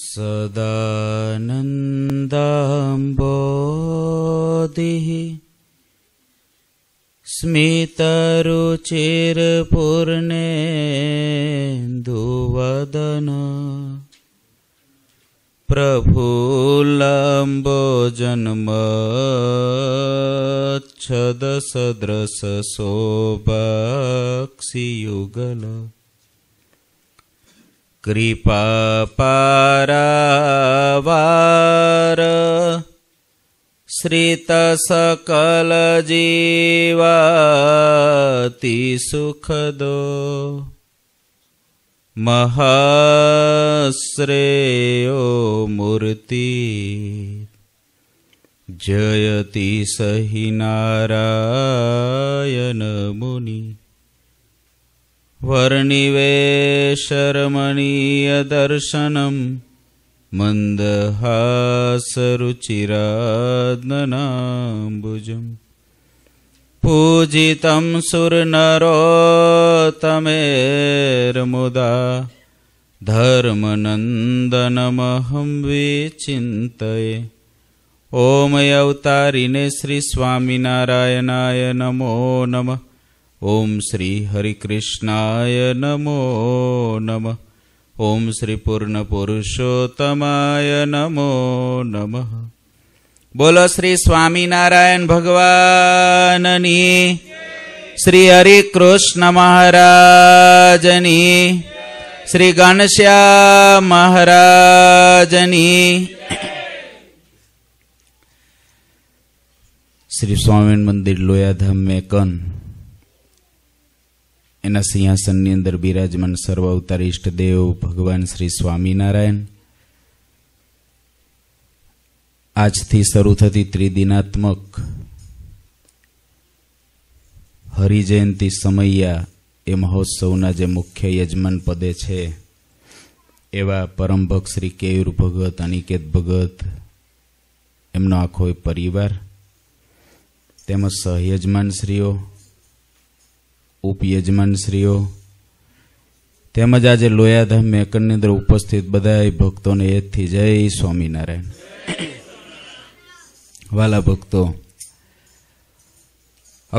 सदानन्दाम्बोधिः स्मितरुचिरपूर्णेन्दुवदन प्रभुलम्बो जन्मच्छदसदृशोभक्षियुगल कृपापारावार श्रितसकलजीवातिसुखदो सुखदो महाश्रेयो मूर्ति जयति सहि नारयनमुनि वर्णिवेशरणीयदर्शनं मन्दहासरुचिरान्बुजं पूजितं सुरनरोतमेर्मुदा धर्मनन्दनमहं विचिन्तये ॐ अवतारिणे श्रीस्वामिनारायणाय नमो नमः ઓમ શ્રી હરિકૃષ્ણાય નમો નમ ઓમ શ્રી પૂર્ણ પુરુષોત્તમાય નમો નમ બોલો શ્રી સ્વામિનારાયણ ભગવાનની શ્રી હરિકૃષ્ણ મહારાજની શ્રી ઘનશ્યામ મહારાજની શ્રી સ્વામિન મંદિર લોયાધામ મેં એના સિંહાસનની અંદર બિરાજમાન સર્વ સર્વાવતાર દેવ ભગવાન શ્રી સ્વામિનારાયણ આજથી શરૂ થતી ત્રિદિનાત્મક હરિજયંતિ સમૈયા એ મહોત્સવના જે મુખ્ય યજમાન પદે છે એવા પરમભક્ત શ્રી કેયુર ભગત અનિકેત ભગત એમનો આખો પરિવાર તેમજ સહયજમાન શ્રીઓ ઉપયજમાનશ્રીઓ તેમજ આજે લોયાધામ મેકરની અંદર ઉપસ્થિત બધા ભક્તોને એથી જય સ્વામિનારાયણ વાલા ભક્તો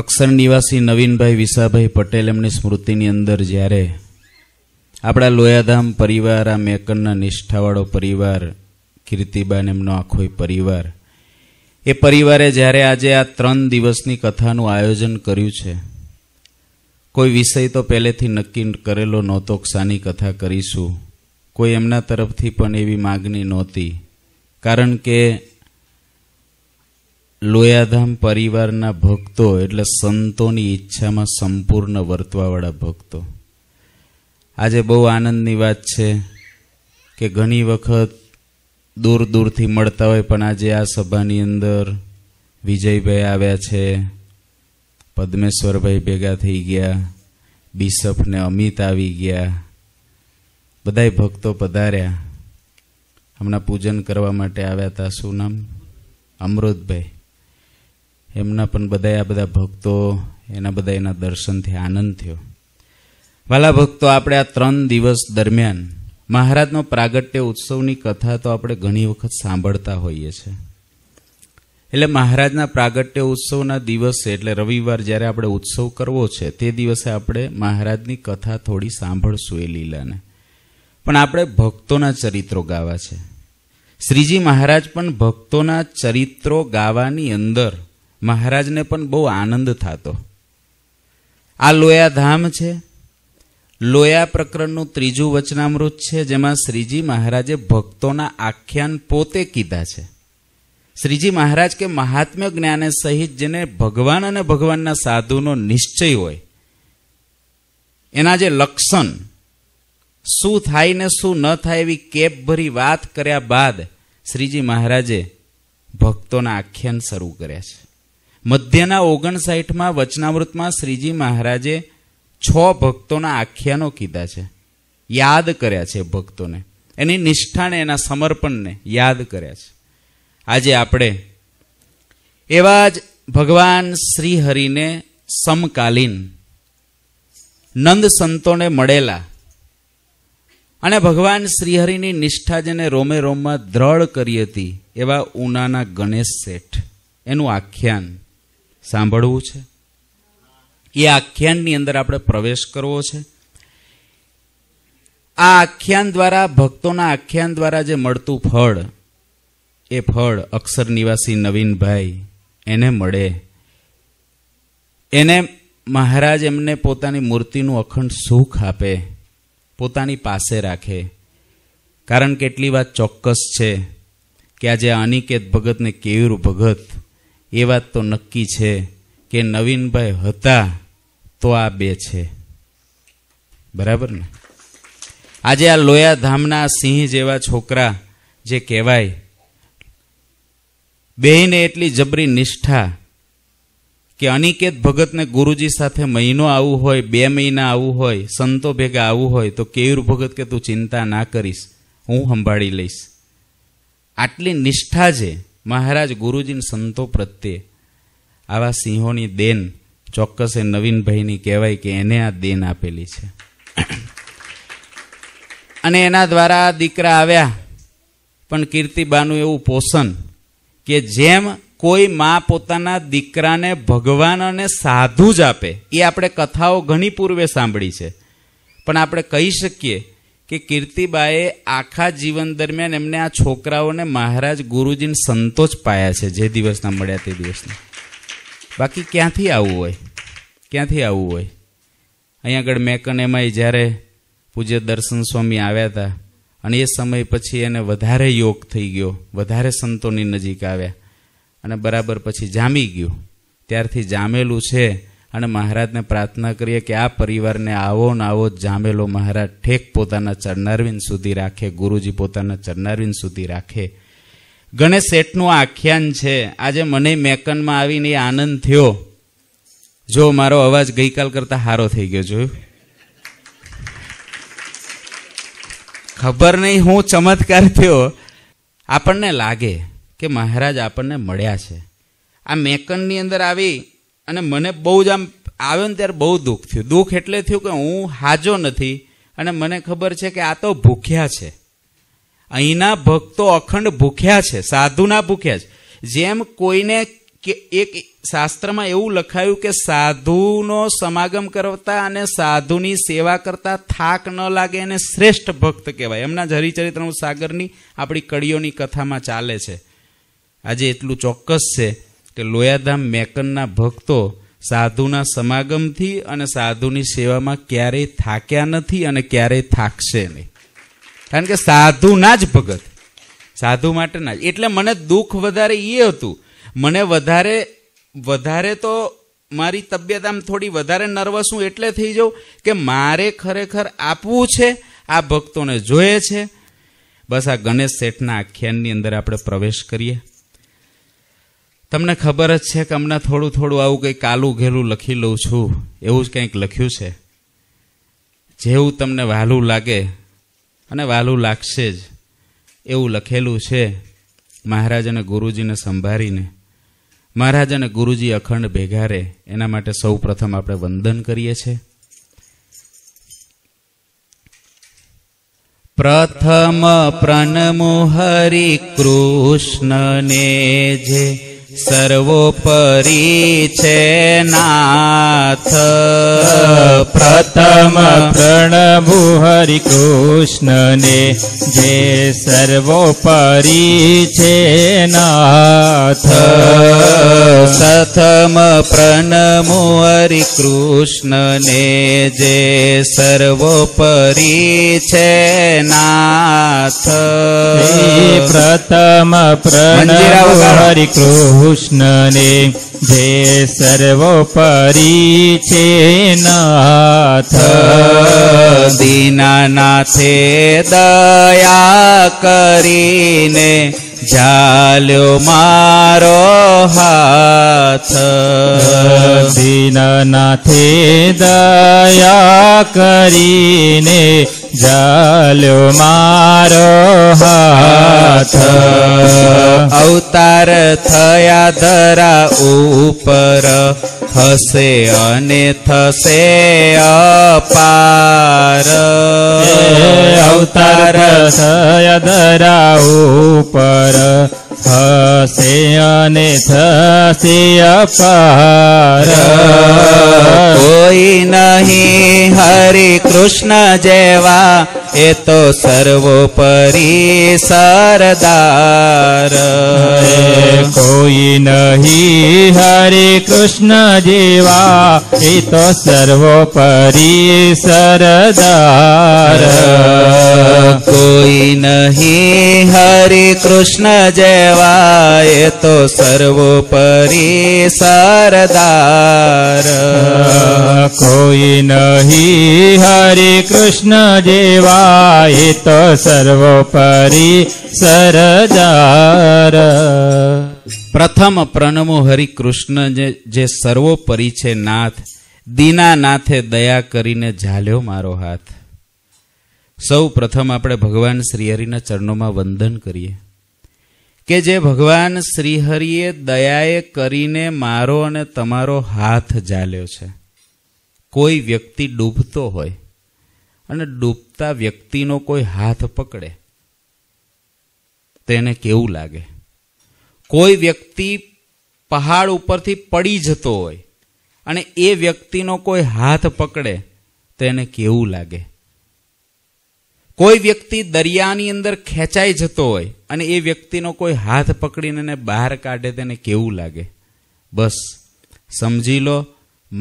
અક્ષર નિવાસી નવીનભાઈ વિસાભાઈ પટેલ એમની સ્મૃતિની અંદર જ્યારે આપણા લોયાધામ પરિવાર આ મેકરના નિષ્ઠાવાળો પરિવાર કીર્તિબાન એમનો આખો પરિવાર એ પરિવારે જ્યારે આજે આ ત્રણ દિવસની કથાનું આયોજન કર્યું છે કોઈ વિષય તો પહેલેથી નક્કી કરેલો નહોતો ક્ષાની કથા કરીશું કોઈ એમના તરફથી પણ એવી માગણી નહોતી કારણ કે લોયાધામ પરિવારના ભક્તો એટલે સંતોની ઈચ્છામાં સંપૂર્ણ વર્તવાવાળા ભક્તો આજે બહુ આનંદની વાત છે કે ઘણી વખત દૂર દૂરથી મળતા હોય પણ આજે આ સભાની અંદર વિજયભાઈ આવ્યા છે પદ્મેશ્વરભાઈ ભેગા થઈ ગયા બિશપ ને અમિત આવી ગયા બધા ભક્તો પધાર્યા હમણાં પૂજન કરવા માટે આવ્યા હતા શું નામ અમૃતભાઈ એમના પણ બધા આ બધા ભક્તો એના બધા એના દર્શનથી આનંદ થયો વાલા ભક્તો આપણે આ ત્રણ દિવસ દરમિયાન મહારાજનો પ્રાગટ્ય ઉત્સવની કથા તો આપણે ઘણી વખત સાંભળતા હોઈએ છીએ એટલે મહારાજના પ્રાગટ્ય ઉત્સવના દિવસે એટલે રવિવાર જ્યારે આપણે ઉત્સવ કરવો છે તે દિવસે આપણે મહારાજની કથા થોડી સાંભળશું એ લીલાને પણ આપણે ભક્તોના ચરિત્રો ગાવા છે શ્રીજી મહારાજ પણ ભક્તોના ચરિત્રો ગાવાની અંદર મહારાજને પણ બહુ આનંદ થતો આ લોયા ધામ છે લોયા પ્રકરણનું ત્રીજું વચનામૃત છે જેમાં શ્રીજી મહારાજે ભક્તોના આખ્યાન પોતે કીધા છે શ્રીજી મહારાજ કે મહાત્મ્ય જ્ઞાને સહિત જેને ભગવાન અને ભગવાનના સાધુનો નિશ્ચય હોય એના જે લક્ષણ શું થાય ને શું ન થાય એવી કેપ ભરી વાત કર્યા બાદ શ્રીજી મહારાજે ભક્તોના આખ્યાન શરૂ કર્યા છે મધ્યના ઓગણસાઠમાં વચનામૃતમાં શ્રીજી મહારાજે છ ભક્તોના આખ્યાનો કીધા છે યાદ કર્યા છે ભક્તોને એની નિષ્ઠાને એના સમર્પણને યાદ કર્યા છે આજે આપણે એવા જ ભગવાન શ્રીહરિને સમકાલીન નંદ સંતોને મળેલા અને ભગવાન શ્રીહરિની નિષ્ઠા જેને રોમે રોમમાં દ્રઢ કરી હતી એવા ઉનાના ગણેશ શેઠ એનું આખ્યાન સાંભળવું છે એ આખ્યાનની અંદર આપણે પ્રવેશ કરવો છે આ આખ્યાન દ્વારા ભક્તોના આખ્યાન દ્વારા જે મળતું ફળ એ ફળ અક્ષર નિવાસી નવીનભાઈ એને મળે એને મહારાજ એમને પોતાની મૂર્તિનું અખંડ સુખ આપે પોતાની પાસે રાખે કારણ કેટલી વાત ચોક્કસ છે કે આજે અનિકેત ભગતને કેયુર ભગત એ વાત તો નક્કી છે કે નવીનભાઈ હતા તો આ બે છે બરાબર ને આજે આ લોયા ધામના સિંહ જેવા છોકરા જે કહેવાય બેને એટલી જબરી નિષ્ઠા કે અનિકેત ભગતને ગુરુજી સાથે મહિનો આવું હોય બે મહિના આવું હોય સંતો ભેગા આવવું હોય તો કેયુર ભગત કે તું ચિંતા ના કરીશ હું સંભાળી લઈશ આટલી નિષ્ઠા છે મહારાજ ગુરુજીને સંતો પ્રત્યે આવા સિંહોની દેન ચોક્કસ એ નવીનભાઈની કહેવાય કે એને આ દેન આપેલી છે અને એના દ્વારા દીકરા આવ્યા પણ કીર્તિબાનું એવું પોષણ કે જેમ કોઈ મા પોતાના દીકરાને ભગવાન અને સાધુ જ આપે એ આપણે કથાઓ ઘણી પૂર્વે સાંભળી છે પણ આપણે કહી શકીએ કે કીર્તિબાએ આખા જીવન દરમિયાન એમને આ છોકરાઓને મહારાજ ગુરુજીને સંતોષ પાયા છે જે દિવસના મળ્યા તે દિવસના બાકી ક્યાંથી આવવું હોય ક્યાંથી આવવું હોય અહીંયા આગળ મેં કનેમાં જ્યારે પૂજ્ય દર્શન સ્વામી આવ્યા હતા અને એ સમય પછી એને વધારે યોગ થઈ ગયો વધારે સંતોની નજીક આવ્યા અને બરાબર પછી જામી ગયો ત્યારથી જામેલું છે અને મહારાજને પ્રાર્થના કરીએ કે આ પરિવારને આવો ને આવો જામેલો મહારાજ ઠેક પોતાના ચરનારવિંદ સુધી રાખે ગુરુજી પોતાના ચરનારવિંદ સુધી રાખે ગણેશ શેઠનું આખ્યાન છે આજે મને મેકનમાં આવીને એ આનંદ થયો જો મારો અવાજ ગઈકાલ કરતાં સારો થઈ ગયો જોયું ખબર નહીં હું ચમત્કાર થયો આપણને લાગે કે મહારાજ આપણને મળ્યા છે આ મેકનની અંદર આવી અને મને બહુ જ આમ આવ્યો ને ત્યારે બહુ દુઃખ થયું દુઃખ એટલે થયું કે હું હાજો નથી અને મને ખબર છે કે આ તો ભૂખ્યા છે અહીંના ભક્તો અખંડ ભૂખ્યા છે સાધુના ભૂખ્યા છે જેમ કોઈને કે એક શાસ્ત્રમાં એવું લખાયું કે સાધુનો સમાગમ કરતા અને સાધુની સેવા કરતા થાક ન લાગે એને શ્રેષ્ઠ ભક્ત કહેવાય એમના જ હરિચરિત્રનું સાગરની આપણી કડીઓની કથામાં ચાલે છે આજે એટલું ચોક્કસ છે કે લોયાધામ મેકનના ભક્તો સાધુના સમાગમથી અને સાધુની સેવામાં ક્યારેય થાક્યા નથી અને ક્યારેય થાકશે નહીં કારણ કે સાધુના જ ભગત સાધુ માટેના એટલે મને દુઃખ વધારે એ હતું મને વધારે વધારે તો મારી તબિયત આમ થોડી વધારે નર્વસ હું એટલે થઈ જાઉં કે મારે ખરેખર આપવું છે આ ભક્તોને જોઈએ છે બસ આ ગણેશ શેઠના આખ્યાનની અંદર આપણે પ્રવેશ કરીએ તમને ખબર જ છે કે હમણાં થોડું થોડું આવું કંઈ કાલું ઘેલું લખી લઉં છું એવું જ કંઈક લખ્યું છે જેવું તમને વહાલું લાગે અને વહાલું લાગશે જ એવું લખેલું છે મહારાજ અને ગુરુજીને સંભાળીને મહારાજ અને ગુરુજી અખંડ ભેગારે એના માટે સૌ પ્રથમ આપણે વંદન કરીએ છીએ પ્રથમ પ્રણમો હરિ કૃષ્ણને જે સર્વોપરી છે નાથ પ્રથમ પ્રણભુ હરિકૃષ્ણને જે સર્વોપરી છે નાથ પ્રથમ પ્રણમુ હરિકૃષ્ણને જે સર્વોપરી છે નાથ પ્રથમ પ્રણભુ હરિકૃષ્ણ કૃષ્ણને જે સર્વોપરી છે નાથ દીનાનાથે દયા કરીને જાલ્યો મારો હાથ દીનનાથે દયા કરીને જાલ્યો મારો હાથ અવતાર થયા ધરા ઉપર હશે અને થશે અપાર અવતાર થયા ધરા ઉપર कोई नहीं हरि कृष्ण जेवा सर्वोपरि सरदार कोई नहीं हरि कृष्ण जेवा तो सर्वोपरि सरदार કોઈ નહી હરે કૃષ્ણ જવાય તો સર્વોપરી સરદાર કોઈ નહીં હરે કૃષ્ણ જેવાય તો સર્વોપરી સરદાર પ્રથમ પ્રણમો હરિ કૃષ્ણ જે સર્વોપરી છે નાથ દીનાનાથે દયા કરીને ઝાલ્યો મારો હાથ સૌ પ્રથમ આપણે ભગવાન શ્રીહરિના ચરણોમાં વંદન કરીએ કે જે ભગવાન શ્રીહરિએ દયાએ કરીને મારો અને તમારો હાથ ઝાલ્યો છે કોઈ વ્યક્તિ ડૂબતો હોય અને ડૂબતા વ્યક્તિનો કોઈ હાથ પકડે તેને કેવું લાગે કોઈ વ્યક્તિ પહાડ ઉપરથી પડી જતો હોય અને એ વ્યક્તિનો કોઈ હાથ પકડે તેને કેવું લાગે કોઈ વ્યક્તિ દરિયાની અંદર ખેંચાઈ જતો હોય અને એ વ્યક્તિનો કોઈ હાથ પકડીને એને બહાર કાઢે તેને કેવું લાગે બસ સમજી લો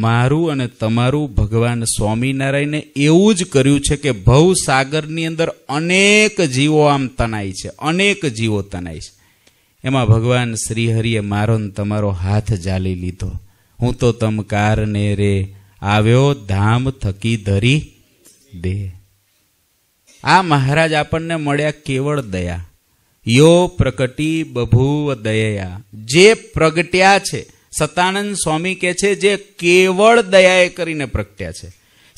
મારું અને તમારું ભગવાન સ્વામિનારાયણે એવું જ કર્યું છે કે ભવ સાગરની અંદર અનેક જીવો આમ તનાય છે અનેક જીવો તનાય છે એમાં ભગવાન શ્રીહરિએ મારો ને તમારો હાથ જાલી લીધો હું તો તમકારને રે આવ્યો ધામ થકી ધરી દે આ મહારાજ આપણને મળ્યા કેવળ દયા યો પ્રકટી બભુવ દયા જે પ્રગટ્યા છે સતાનંદ સ્વામી કે છે જે કેવળ દયાએ કરીને પ્રગટ્યા છે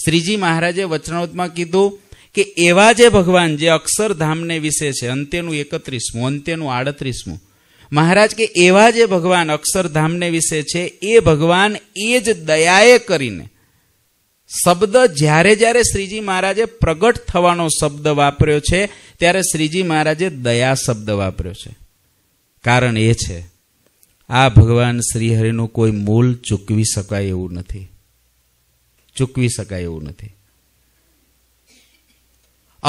શ્રીજી મહારાજે વચનાવતમાં કીધું કે એવા જે ભગવાન જે અક્ષરધામને વિશે છે અંત્યનું એકત્રીસમું અંત્યનું આડત્રીસમું મહારાજ કે એવા જે ભગવાન અક્ષરધામને વિશે છે એ ભગવાન એ જ દયાએ કરીને શબ્દ જ્યારે જ્યારે શ્રીજી મહારાજે પ્રગટ થવાનો શબ્દ વાપર્યો છે ત્યારે શ્રીજી મહારાજે દયા શબ્દ વાપર્યો છે કારણ એ છે આ ભગવાન શ્રીહરિનું કોઈ મૂલ ચૂકવી શકાય એવું નથી ચૂકવી શકાય એવું નથી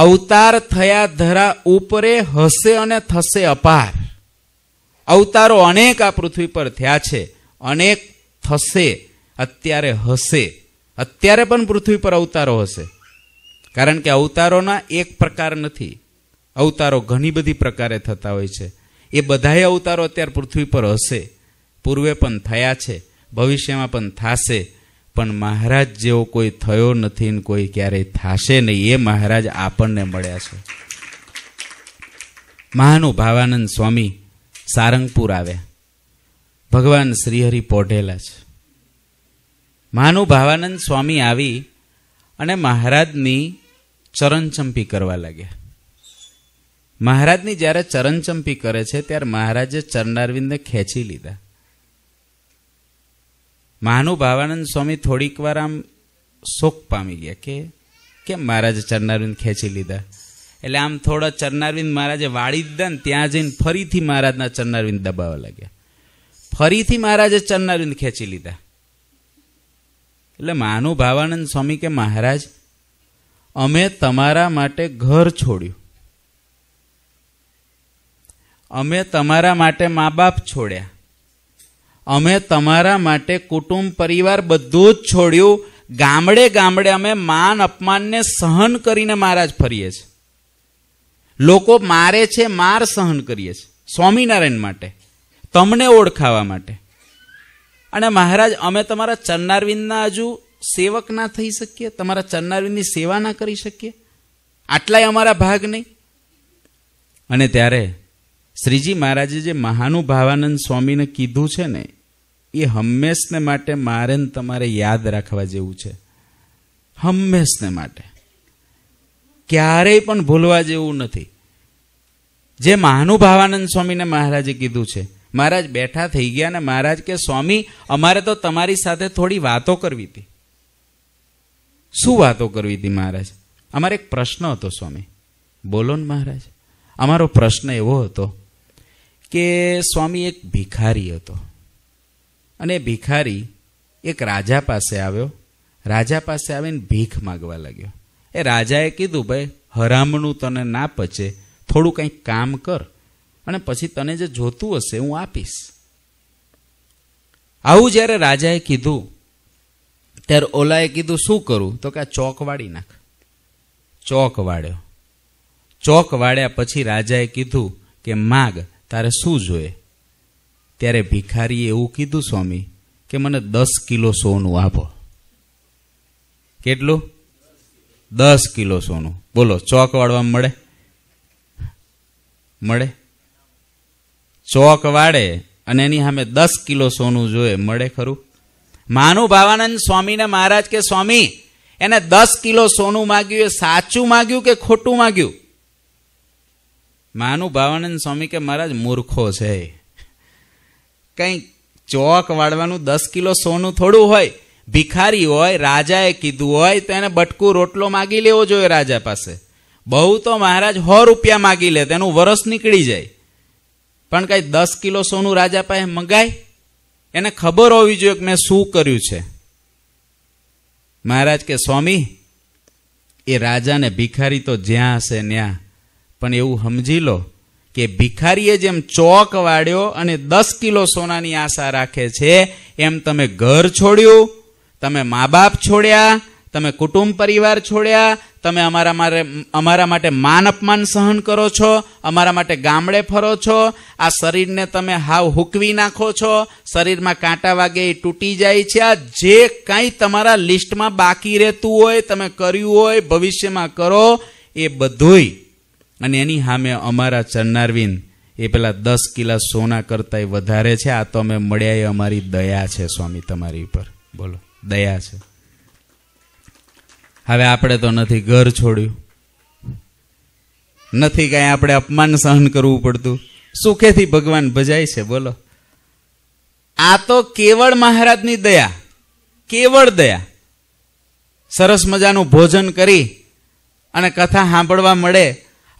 અવતાર થયા ધરા ઉપરે હશે અને થશે અપાર અવતારો અનેક આ પૃથ્વી પર થયા છે અનેક થશે અત્યારે હશે અત્યારે પણ પૃથ્વી પર અવતારો હશે કારણ કે અવતારોના એક પ્રકાર નથી અવતારો ઘણી બધી પ્રકારે થતા હોય છે એ બધાએ અવતારો અત્યારે પૃથ્વી પર હશે પૂર્વે પણ થયા છે ભવિષ્યમાં પણ થાશે પણ મહારાજ જેવો કોઈ થયો નથી ને કોઈ ક્યારેય થશે નહીં એ મહારાજ આપણને મળ્યા છે મહાનુભાવાનંદ સ્વામી સારંગપુર આવ્યા ભગવાન શ્રીહરિ પોઢેલા છે મહાનુભાવાનંદ સ્વામી આવી અને મહારાજની ચરણચંપી કરવા લાગ્યા મહારાજની જ્યારે ચરણચંપી કરે છે ત્યારે મહારાજે ચરણારવિંદને ખેંચી લીધા મહાનુભાવાનંદ સ્વામી થોડીક વાર આમ શોક પામી ગયા કે કેમ મહારાજે ચરણારવિંદ ખેંચી લીધા એટલે આમ થોડા ચરણારવિંદ મહારાજે વાળી દીધા ને ત્યાં જઈને ફરીથી મહારાજના ચરણારવિંદ દબાવવા લાગ્યા ફરીથી મહારાજે ચરણારવિંદ ખેંચી લીધા એટલે મહાનુભાવાનંદ સ્વામી કે મહારાજ અમે તમારા માટે ઘર છોડ્યું અમે તમારા માટે મા બાપ છોડ્યા અમે તમારા માટે કુટુંબ પરિવાર બધું જ છોડ્યું ગામડે ગામડે અમે માન અપમાનને સહન કરીને મહારાજ ફરીએ છીએ લોકો મારે છે માર સહન કરીએ છીએ સ્વામિનારાયણ માટે તમને ઓળખાવા માટે અને મહારાજ અમે તમારા ચરનારવિંદના હજુ સેવક ના થઈ શકીએ તમારા ચરનારવિંદની સેવા ના કરી શકીએ આટલાય અમારા ભાગ નહીં અને ત્યારે શ્રીજી મહારાજે જે મહાનુભાવાનંદ સ્વામીને કીધું છે ને એ હંમેશને માટે મારે તમારે યાદ રાખવા જેવું છે હંમેશને માટે ક્યારેય પણ ભૂલવા જેવું નથી જે મહાનુભાવાનંદ સ્વામીને મહારાજે કીધું છે મહારાજ બેઠા થઈ ગયા અને મહારાજ કે સ્વામી અમારે તો તમારી સાથે થોડી વાતો કરવી હતી શું વાતો કરવી હતી મહારાજ અમારે એક પ્રશ્ન હતો સ્વામી બોલો ને મહારાજ અમારો પ્રશ્ન એવો હતો કે સ્વામી એક ભિખારી હતો અને ભિખારી એક રાજા પાસે આવ્યો રાજા પાસે આવીને ભીખ માગવા લાગ્યો એ રાજાએ કીધું ભાઈ હરામણું તને ના પચે થોડું કંઈક કામ કર અને પછી તને જે જોતું હશે હું આપીશ આવું જ્યારે રાજાએ કીધું ત્યારે ઓલાએ કીધું શું કરું તો કે આ ચોક વાળી નાખ ચોક વાળ્યો ચોક વાળ્યા પછી રાજાએ કીધું કે માગ તારે શું જોઈએ ત્યારે ભિખારીએ એવું કીધું સ્વામી કે મને દસ કિલો સોનું આપો કેટલું દસ કિલો સોનું બોલો ચોક વાળવા મળે મળે ચોક વાળે અને એની સામે દસ કિલો સોનું જોઈએ મળે ખરું માનું ભાવાનંદ સ્વામીને મહારાજ કે સ્વામી એને દસ કિલો સોનું માગ્યું એ સાચું માગ્યું કે ખોટું માગ્યું માનું ભાવાનંદ સ્વામી કે મહારાજ મૂર્ખો છે કંઈ ચોક વાળવાનું દસ કિલો સોનું થોડું હોય ભિખારી હોય રાજાએ કીધું હોય તો એને બટકું રોટલો માગી લેવો જોઈએ રાજા પાસે બહુ તો મહારાજ હો રૂપિયા માગી લે તેનું વરસ નીકળી જાય પણ કાંઈ દસ કિલો સોનું રાજા પાસે મંગાય એને ખબર હોવી જોઈએ કે મેં શું કર્યું છે મહારાજ કે સ્વામી એ રાજાને ભિખારી તો જ્યાં હશે ત્યાં પણ એવું સમજી લો કે ભિખારીએ જેમ ચોક વાળ્યો અને દસ કિલો સોનાની આશા રાખે છે એમ તમે ઘર છોડ્યું તમે મા બાપ છોડ્યા તમે કુટુંબ પરિવાર છોડ્યા તમે અમારા મારે અમારા માટે માન અપમાન સહન કરો છો અમારા માટે ગામડે ફરો છો આ શરીરને તમે હાવ હુકવી નાખો છો શરીરમાં કાંટા વાગે એ તૂટી જાય છે આ જે કાંઈ તમારા લિસ્ટમાં બાકી રહેતું હોય તમે કર્યું હોય ભવિષ્યમાં કરો એ બધુંય અને એની સામે અમારા ચરનારવિંદ એ પેલા દસ કિલા સોના કરતાંય વધારે છે આ તો અમે મળ્યા એ અમારી દયા છે સ્વામી તમારી ઉપર બોલો દયા છે હવે આપણે તો નથી ઘર છોડ્યું નથી કાંઈ આપણે અપમાન સહન કરવું પડતું સુખેથી ભગવાન ભજાય છે બોલો આ તો કેવળ મહારાજની દયા કેવળ દયા સરસ મજાનું ભોજન કરી અને કથા સાંભળવા મળે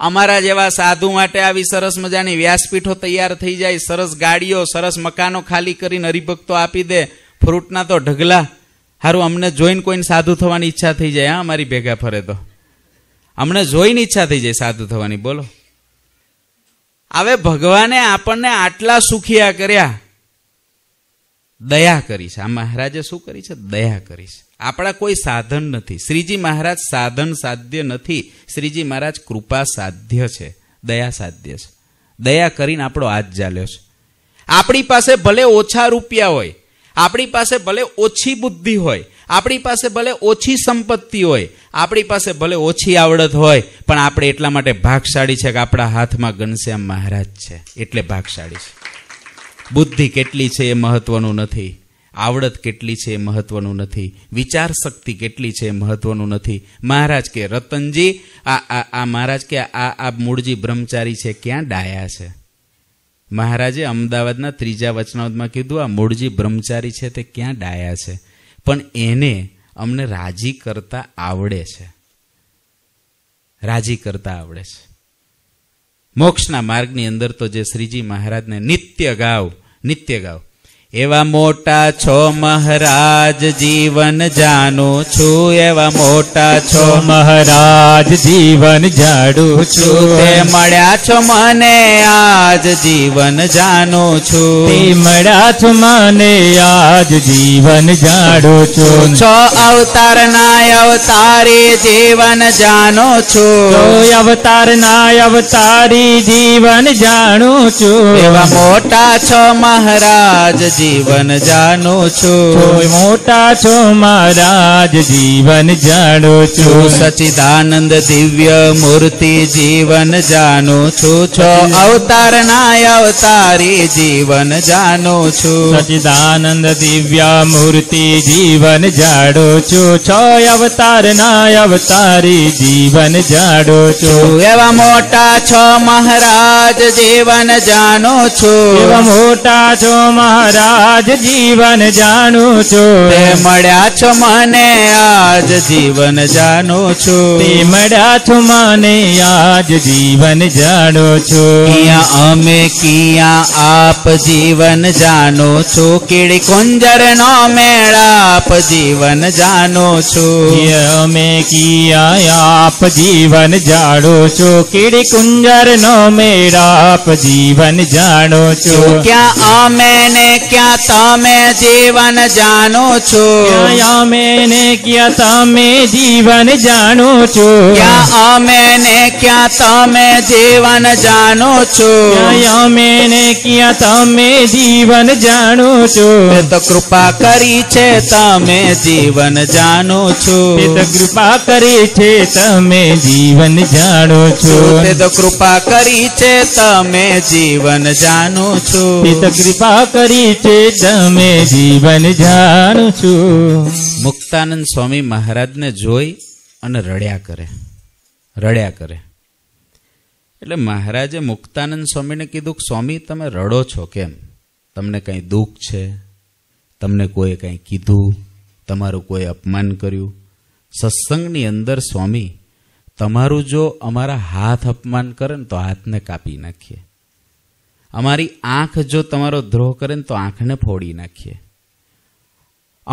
અમારા જેવા સાધુ માટે આવી સરસ મજાની વ્યાસપીઠો તૈયાર થઈ જાય સરસ ગાડીઓ સરસ મકાનો ખાલી કરીને હરિભક્તો આપી દે ફ્રૂટના તો ઢગલા હારું અમને જોઈને કોઈને સાધુ થવાની ઈચ્છા થઈ જાય હા અમારી ભેગા ફરે તો અમને જોઈને ઈચ્છા થઈ જાય સાધુ થવાની બોલો હવે ભગવાને આપણને આટલા સુખિયા કર્યા દયા કરી છે આ મહારાજે શું કરી છે દયા કરી છે આપણા કોઈ સાધન નથી શ્રીજી મહારાજ સાધન સાધ્ય નથી શ્રીજી મહારાજ કૃપા સાધ્ય છે દયા સાધ્ય છે દયા કરીને આપણો હાથ ચાલ્યો છે આપણી પાસે ભલે ઓછા રૂપિયા હોય આપણી પાસે ભલે ઓછી બુદ્ધિ હોય આપણી પાસે ભલે ઓછી સંપત્તિ હોય આપણી પાસે ભલે ઓછી આવડત હોય પણ આપણે એટલા માટે ભાગશાળી છે કે આપણા હાથમાં ઘનશ્યામ મહારાજ છે એટલે ભાગશાળી છે બુદ્ધિ કેટલી છે એ મહત્વનું નથી આવડત કેટલી છે એ મહત્વનું નથી વિચાર શક્તિ કેટલી છે એ મહત્વનું નથી મહારાજ કે રતનજી આ આ મહારાજ કે આ આ મૂળજી બ્રહ્મચારી છે ક્યાં ડાયા છે મહારાજે અમદાવાદના ત્રીજા વચનાવતમાં કીધું આ મૂળજી બ્રહ્મચારી છે તે ક્યાં ડાયા છે પણ એને અમને રાજી કરતા આવડે છે રાજી કરતા આવડે છે મોક્ષના માર્ગની અંદર તો જે શ્રીજી મહારાજને નિત્ય ગાવ નિત્ય ગાવ એવા મોટા છો મહારાજ જીવન જાણું છું એવા મોટા છો મહારાજ જીવન જાણું છું તે મળ્યા છો મને આજ જીવન જાણું છું મળ્યા છો મને આજ જીવન જાણું છું છો અવતાર ના અવતારી જીવન જાણો છું અવતાર ના અવતારી જીવન જાણું છું એવા મોટા છો મહારાજ જીવન જાણો છું મોટા છો મહારાજ જીવન જાણો છું સચિદાનંદ દિવ્ય મૂર્તિ જીવન જાણો છું છો અવતાર ના અવતારી જીવન જાણો છું સચિદાનંદ દિવ્ય મૂર્તિ જીવન જાણો છું છો અવતાર ના અવતારી જીવન જાણો છું એવા મોટા છો મહારાજ જીવન જાણો છો એવા મોટા છો મહારાજ આજ જીવન જાણું છું તે મળ્યા છો મને આજ જીવન જાણું છું મળ્યા છો મને આજ જીવન જાણું છું અમે કિયા આપ જીવન જાણો છો કીડી કુંજર નો મેળા આપ જીવન જાણો છો અમે કિયા આપ જીવન જાણો છો કીડી કુંજર નો મેળા આપ જીવન જાણો છો ક્યાં અમે ને किया तमे जीवन जानो छो या मैंने किया तमे जीवन जानो छो या मैंने किया तमे जीवन जानो छो या मैंने किया तमे जीवन जानो छो तो कृपा करी छे तमे जीवन जानो छो तो कृपा करी छे तमे जीवन जानो छो तो कृपा करी छे तमे जीवन जानो छो तो कृपा करी તમે જીવન જાણું છું મુક્તાનંદ સ્વામી મહારાજને જોઈ અને રડ્યા કરે રડ્યા કરે એટલે મહારાજે મુક્તાનંદ સ્વામીને કીધું સ્વામી તમે રડો છો કેમ તમને કંઈ દુઃખ છે તમને કોઈ કંઈ કીધું તમારું કોઈ અપમાન કર્યું સત્સંગની અંદર સ્વામી તમારું જો અમારા હાથ અપમાન કરે ને તો હાથને કાપી નાખીએ અમારી આંખ જો તમારો દ્રોહ કરે ને તો આંખને ફોડી નાખીએ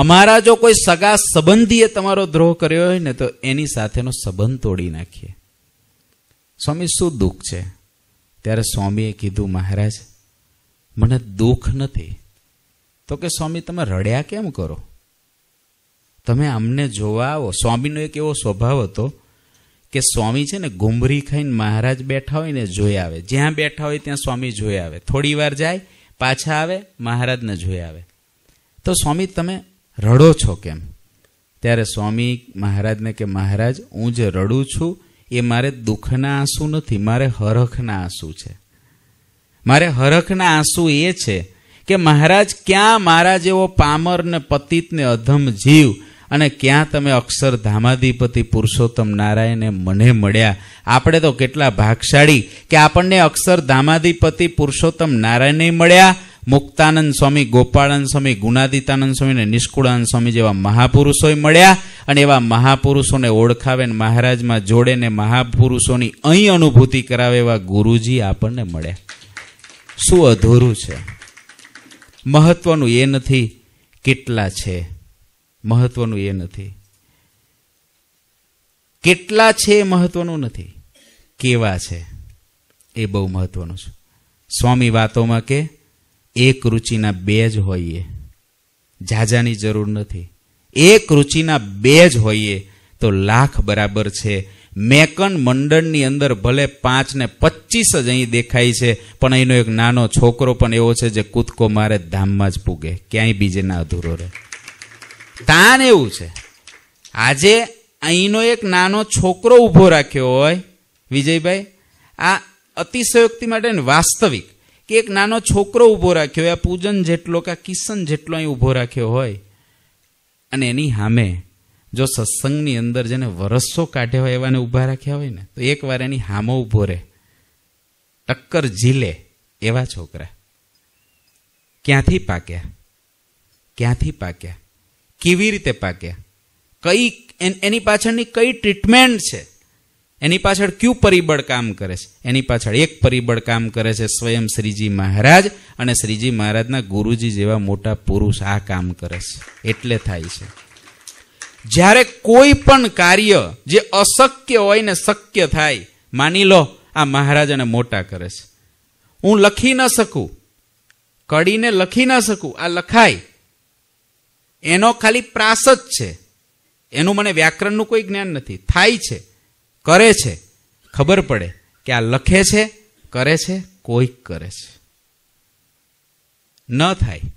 અમારા જો કોઈ સગા સંબંધીએ તમારો દ્રોહ કર્યો હોય ને તો એની સાથેનો સંબંધ તોડી નાખીએ સ્વામી શું દુઃખ છે ત્યારે સ્વામીએ કીધું મહારાજ મને દુઃખ નથી તો કે સ્વામી તમે રડ્યા કેમ કરો તમે અમને જોવા આવો સ્વામીનો એક એવો સ્વભાવ હતો કે સ્વામી છે ને ઘુંભરી ખાઈને મહારાજ બેઠા હોય ને જોઈ આવે જ્યાં બેઠા હોય ત્યાં સ્વામી જોઈ આવે થોડી વાર જાય પાછા આવે મહારાજને જોઈ આવે તો સ્વામી તમે રડો છો કેમ ત્યારે સ્વામી મહારાજને કે મહારાજ હું જે રડું છું એ મારે દુઃખના આંસુ નથી મારે હરખના આંસુ છે મારે હરખના આંસુ એ છે કે મહારાજ ક્યાં મારા જેવો પામર ને પતિત ને અધમ જીવ અને ક્યાં તમે અક્ષર ધામાધિપતિ પુરુષોત્તમ નારાયણે મને મળ્યા આપણે તો કેટલા ભાગશાળી કે આપણને અક્ષર ધામાધિપતિ પુરુષોત્તમ નારાયણે મળ્યા મુક્તાનંદ સ્વામી ગોપાળાનંદ સ્વામી ગુનાદિતાનંદ સ્વામી અને નિષ્કુળાનંદ સ્વામી જેવા મહાપુરુષોએ મળ્યા અને એવા મહાપુરુષોને ઓળખાવે ને મહારાજમાં જોડે ને મહાપુરુષોની અહીં અનુભૂતિ કરાવે એવા ગુરુજી આપણને મળ્યા શું અધૂરું છે મહત્વનું એ નથી કેટલા છે મહત્વનું એ નથી કેટલા છે એ મહત્વનું નથી કેવા છે એ બહુ મહત્વનું છે સ્વામી વાતોમાં કે એક રુચિના બે જ હોઈએ ઝાઝાની જરૂર નથી એક રુચિના બે જ હોઈએ તો લાખ બરાબર છે મેકન મંડળની અંદર ભલે પાંચ ને પચીસ જ અહીં દેખાય છે પણ અહીંનો એક નાનો છોકરો પણ એવો છે જે કૂદકો મારે ધામમાં જ પૂગે ક્યાંય બીજેના અધૂરો રહે તાન એવું છે આજે અહીંનો એક નાનો છોકરો ઊભો રાખ્યો હોય વિજયભાઈ આ અતિશયોક્તિ માટે વાસ્તવિક કે એક નાનો છોકરો ઊભો રાખ્યો હોય પૂજન જેટલો કે કિશન જેટલો અહીં ઊભો રાખ્યો હોય અને એની સામે જો સત્સંગની અંદર જેને વરસો કાઢ્યા હોય એવાને ઊભા રાખ્યા હોય ને તો એકવાર એની હામો ઊભો રહે ટક્કર ઝીલે એવા છોકરા ક્યાંથી પાક્યા ક્યાંથી પાક્યા કેવી રીતે પાક્યા કઈ એની પાછળની કઈ ટ્રીટમેન્ટ છે એની પાછળ કયું પરિબળ કામ કરે છે એની પાછળ એક પરિબળ કામ કરે છે સ્વયં શ્રીજી મહારાજ અને શ્રીજી મહારાજના ગુરુજી જેવા મોટા પુરુષ આ કામ કરે છે એટલે થાય છે જ્યારે કોઈ પણ કાર્ય જે અશક્ય હોય ને શક્ય થાય માની લો આ મહારાજ અને મોટા કરે છે હું લખી ન શકું કડીને લખી ન શકું આ લખાય એનો ખાલી પ્રાસ જ છે એનું મને વ્યાકરણનું કોઈ જ્ઞાન નથી થાય છે કરે છે ખબર પડે કે આ લખે છે કરે છે કોઈક કરે છે ન થાય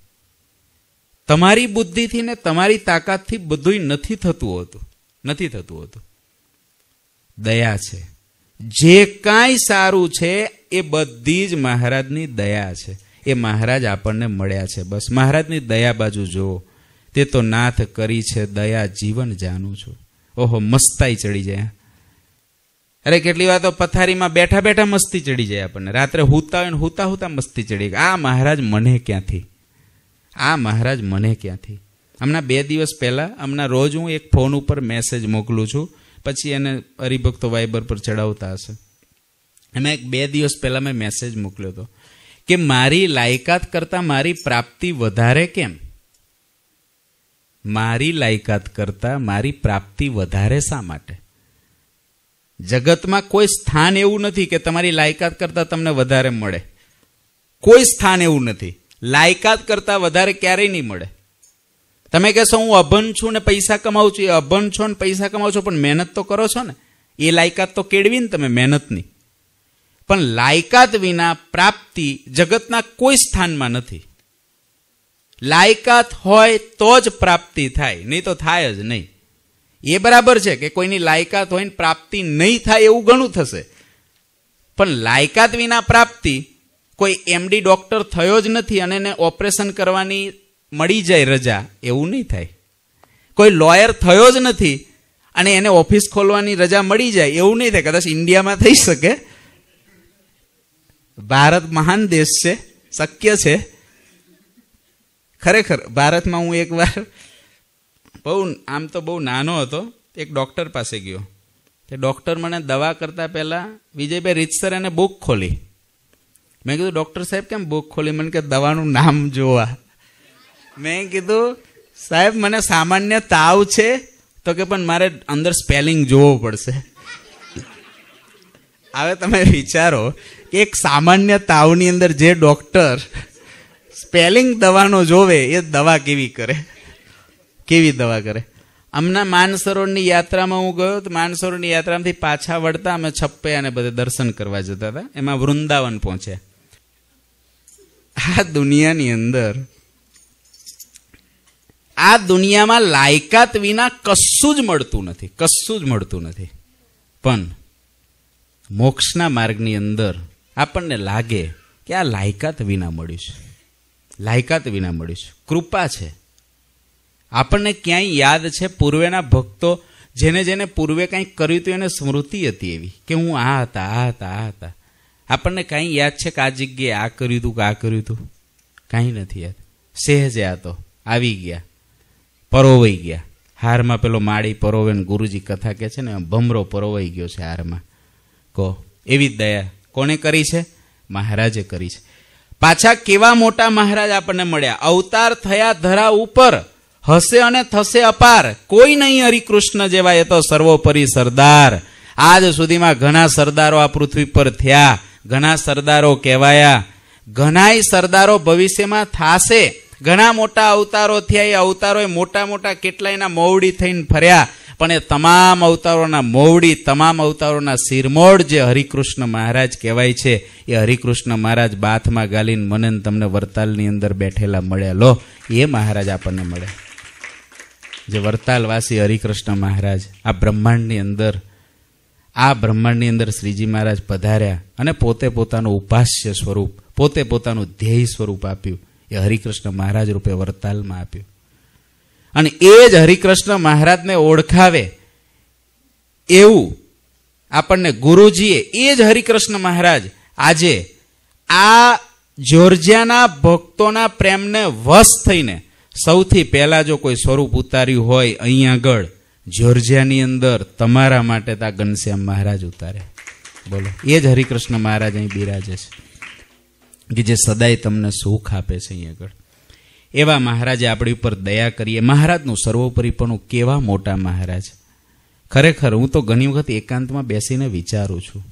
તમારી બુદ્ધિથી ને તમારી તાકાતથી બધું નથી થતું હોતું નથી થતું હોતું દયા છે જે કાંઈ સારું છે એ બધી જ મહારાજની દયા છે એ મહારાજ આપણને મળ્યા છે બસ મહારાજની દયા બાજુ જુઓ તે તો નાથ કરી છે દયા જીવન જાણું છું ઓહો મસ્તાઈ ચડી જાય અરે કેટલી તો પથારીમાં બેઠા બેઠા મસ્તી ચડી જાય આપણને રાત્રે હુતા હોય હુતા હુતા મસ્તી ચડી આ મહારાજ મને ક્યાંથી આ મહારાજ મને ક્યાંથી હમણાં બે દિવસ પહેલાં હમણાં રોજ હું એક ફોન ઉપર મેસેજ મોકલું છું પછી એને હરિભક્તો વાઇબર પર ચડાવતા હશે એમાં એક બે દિવસ પહેલાં મેં મેસેજ મોકલ્યો હતો કે મારી લાયકાત કરતાં મારી પ્રાપ્તિ વધારે કેમ મારી લાયકાત કરતાં મારી પ્રાપ્તિ વધારે શા માટે જગતમાં કોઈ સ્થાન એવું નથી કે તમારી લાયકાત કરતાં તમને વધારે મળે કોઈ સ્થાન એવું નથી લાયકાત કરતાં વધારે ક્યારેય નહીં મળે તમે કહેશો હું અભન છું ને પૈસા કમાવું છું એ અભન છો ને પૈસા કમાવ છો પણ મહેનત તો કરો છો ને એ લાયકાત તો કેળવી ને તમે મહેનતની પણ લાયકાત વિના પ્રાપ્તિ જગતના કોઈ સ્થાનમાં નથી લાયકાત હોય તો જ પ્રાપ્તિ થાય નહીં તો થાય જ નહીં એ બરાબર છે કે કોઈની લાયકાત હોય ને પ્રાપ્તિ નહીં થાય એવું ઘણું થશે પણ લાયકાત વિના પ્રાપ્તિ કોઈ એમડી ડોક્ટર થયો જ નથી અને એને ઓપરેશન કરવાની મળી જાય રજા એવું નહીં થાય કોઈ લોયર થયો જ નથી અને એને ઓફિસ ખોલવાની રજા મળી જાય એવું નહીં થાય કદાચ ઇન્ડિયામાં થઈ શકે ભારત મહાન દેશ છે શક્ય છે ખરેખર ભારતમાં હું એકવાર બહુ આમ તો બહુ નાનો હતો એક ડૉક્ટર પાસે ગયો તે ડૉક્ટર મને દવા કરતાં પહેલાં વિજયભાઈ રીતસર એને બુક ખોલી મેં કીધું ડૉક્ટર સાહેબ કેમ બુક ખોલી મને કે દવાનું નામ જોવા મેં કીધું સાહેબ મને સામાન્ય તાવ છે તો કે પણ મારે અંદર સ્પેલિંગ જોવો પડશે હવે તમે વિચારો કે એક સામાન્ય તાવની અંદર જે ડૉક્ટર સ્પેલિંગ દવાનો જોવે એ દવા કેવી કરે કેવી દવા કરે હમણાં માનસરોવરની યાત્રામાં હું ગયો તો માનસરોવરની યાત્રામાંથી પાછા વળતા અમે છપ્પે અને બધે દર્શન કરવા જતા હતા એમાં વૃંદાવન પહોંચ્યા આ દુનિયાની અંદર આ દુનિયામાં લાયકાત વિના કશું જ મળતું નથી કશું જ મળતું નથી પણ મોક્ષના માર્ગની અંદર આપણને લાગે કે આ લાયકાત વિના મળ્યું છે લાયકાત વિના મળીશું કૃપા છે આપણને ક્યાંય યાદ છે પૂર્વેના ભક્તો જેને જેને પૂર્વે કંઈક કર્યું હતું એને સ્મૃતિ હતી એવી કે હું આ હતા આ હતા આ હતા આપણને કાંઈ યાદ છે કે આ જગ્યાએ આ કર્યું હતું કે આ કર્યું હતું કાંઈ નથી યાદ સહેજે આ તો આવી ગયા પરોવાઈ ગયા હારમાં પેલો માળી પરોવેન ગુરુજી કથા કહે છે ને ભમરો પરોવાઈ ગયો છે હારમાં કહો એવી જ દયા કોણે કરી છે મહારાજે કરી છે પાછા કેવા મોટા મહારાજ આપણને મળ્યા અવતાર થયા ધરા ઉપર હશે અને થશે અપાર કોઈ નહીં હરિકૃષ્ણ જેવા એ તો સર્વોપરી સરદાર આજ સુધીમાં ઘણા સરદારો આ પૃથ્વી પર થયા ઘણા સરદારો કહેવાયા ઘણાય સરદારો ભવિષ્યમાં થાશે ઘણા મોટા અવતારો થયા એ અવતારોએ મોટા મોટા કેટલાયના મોવડી થઈને ફર્યા પણ એ તમામ અવતારોના મોવડી તમામ અવતારોના સિરમોડ જે હરિકૃષ્ણ મહારાજ કહેવાય છે એ હરિકૃષ્ણ મહારાજ બાથમાં ગાલીન મનન તમને વરતાલની અંદર બેઠેલા મળેલો એ મહારાજ આપણને મળે જે વરતાલવાસી હરિકૃષ્ણ મહારાજ આ બ્રહ્માંડની અંદર આ બ્રહ્માંડની અંદર શ્રીજી મહારાજ પધાર્યા અને પોતે પોતાનું ઉપાસ્ય સ્વરૂપ પોતે પોતાનું ધ્યેય સ્વરૂપ આપ્યું એ હરિકૃષ્ણ મહારાજ રૂપે વરતાલમાં આપ્યું અને એ જ હરિકૃષ્ણ મહારાજને ઓળખાવે એવું આપણને ગુરુજીએ એ જ હરિકૃષ્ણ મહારાજ આજે આ જ્યોર્જિયાના ભક્તોના પ્રેમને વશ થઈને સૌથી પહેલાં જો કોઈ સ્વરૂપ ઉતાર્યું હોય અહીં આગળ જ્યોર્જિયાની અંદર તમારા માટે તા ઘનશ્યામ મહારાજ ઉતારે બોલો એ જ હરિકૃષ્ણ મહારાજ અહીં બિરાજે છે કે જે સદાય તમને સુખ આપે છે અહીં આગળ એવા મહારાજે આપણી ઉપર દયા કરીએ મહારાજનું સર્વોપરીપણું કેવા મોટા મહારાજ ખરેખર હું તો ઘણી વખત એકાંતમાં બેસીને વિચારું છું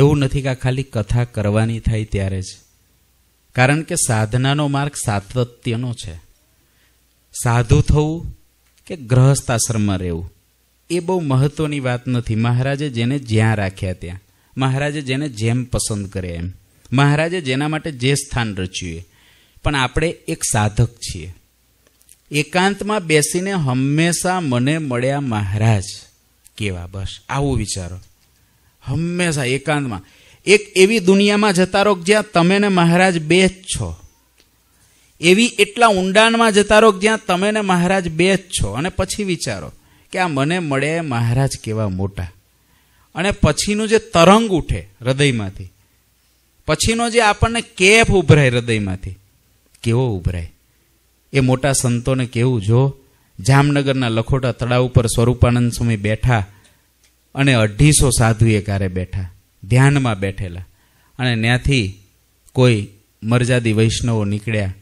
એવું નથી કે ખાલી કથા કરવાની થાય ત્યારે જ કારણ કે સાધનાનો માર્ગ સાતત્યનો છે સાધુ થવું કે ગ્રહસ્થાશ્રમમાં રહેવું એ બહુ મહત્વની વાત નથી મહારાજે જેને જ્યાં રાખ્યા ત્યાં મહારાજે જેને જેમ પસંદ કરે એમ મહારાજે જેના માટે જે સ્થાન રચ્યું એ પણ આપણે એક સાધક છીએ એકાંતમાં બેસીને હંમેશા મને મળ્યા મહારાજ કેવા બસ આવું વિચારો હંમેશા એકાંતમાં એક એવી દુનિયામાં જતા રહો જ્યાં તમે ને મહારાજ બે જ છો એવી એટલા ઊંડાણમાં જતા રહો જ્યાં તમે ને મહારાજ બે જ છો અને પછી વિચારો કે આ મને મળે મહારાજ કેવા મોટા અને પછીનું જે તરંગ ઉઠે હૃદયમાંથી પછીનો જે આપણને કેફ ઉભરાય હૃદયમાંથી કેવો ઉભરાય એ મોટા સંતોને કેવું જો જામનગરના લખોટા તળાવ ઉપર સ્વરૂપાનંદ સ્વામી બેઠા અને અઢીસો સાધુ એકારે બેઠા ધ્યાનમાં બેઠેલા અને ત્યાંથી કોઈ મરજાદી વૈષ્ણવો નીકળ્યા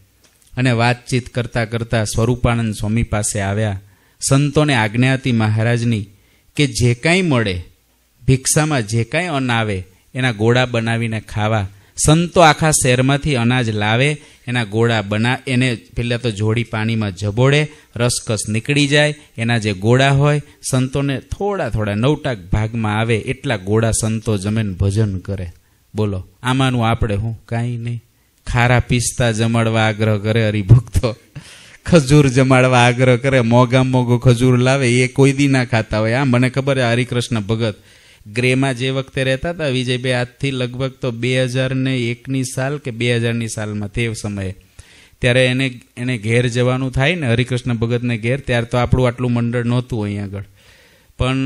અને વાતચીત કરતાં કરતાં સ્વરૂપાનંદ સ્વામી પાસે આવ્યા સંતોને આજ્ઞા હતી મહારાજની કે જે કાંઈ મળે ભિક્ષામાં જે કાંઈ અન આવે એના ગોળા બનાવીને ખાવા સંતો આખા શહેરમાંથી અનાજ લાવે એના ગોળા બના એને પહેલાં તો જોડી પાણીમાં જબોડે રસકસ નીકળી જાય એના જે ગોળા હોય સંતોને થોડા થોડા નવટાક ભાગમાં આવે એટલા ગોળા સંતો જમેન ભજન કરે બોલો આમાંનું આપણે હું કાંઈ નહીં ખારા પીસતા જમાડવા આગ્રહ કરે હરિભક્તો ખજૂર જમાડવા આગ્રહ કરે મોગા મોગો ખજૂર લાવે એ કોઈ દી ના ખાતા હોય આ મને ખબર છે હરિકૃષ્ણ ભગત ગ્રેમાં જે વખતે રહેતા હતા વિજયભાઈ આજથી લગભગ તો બે હજાર ને એકની સાલ કે બે હજારની સાલમાં તે સમયે ત્યારે એને એને ઘેર જવાનું થાય ને હરિકૃષ્ણ ભગતને ઘેર ત્યારે તો આપણું આટલું મંડળ નહોતું અહીં આગળ પણ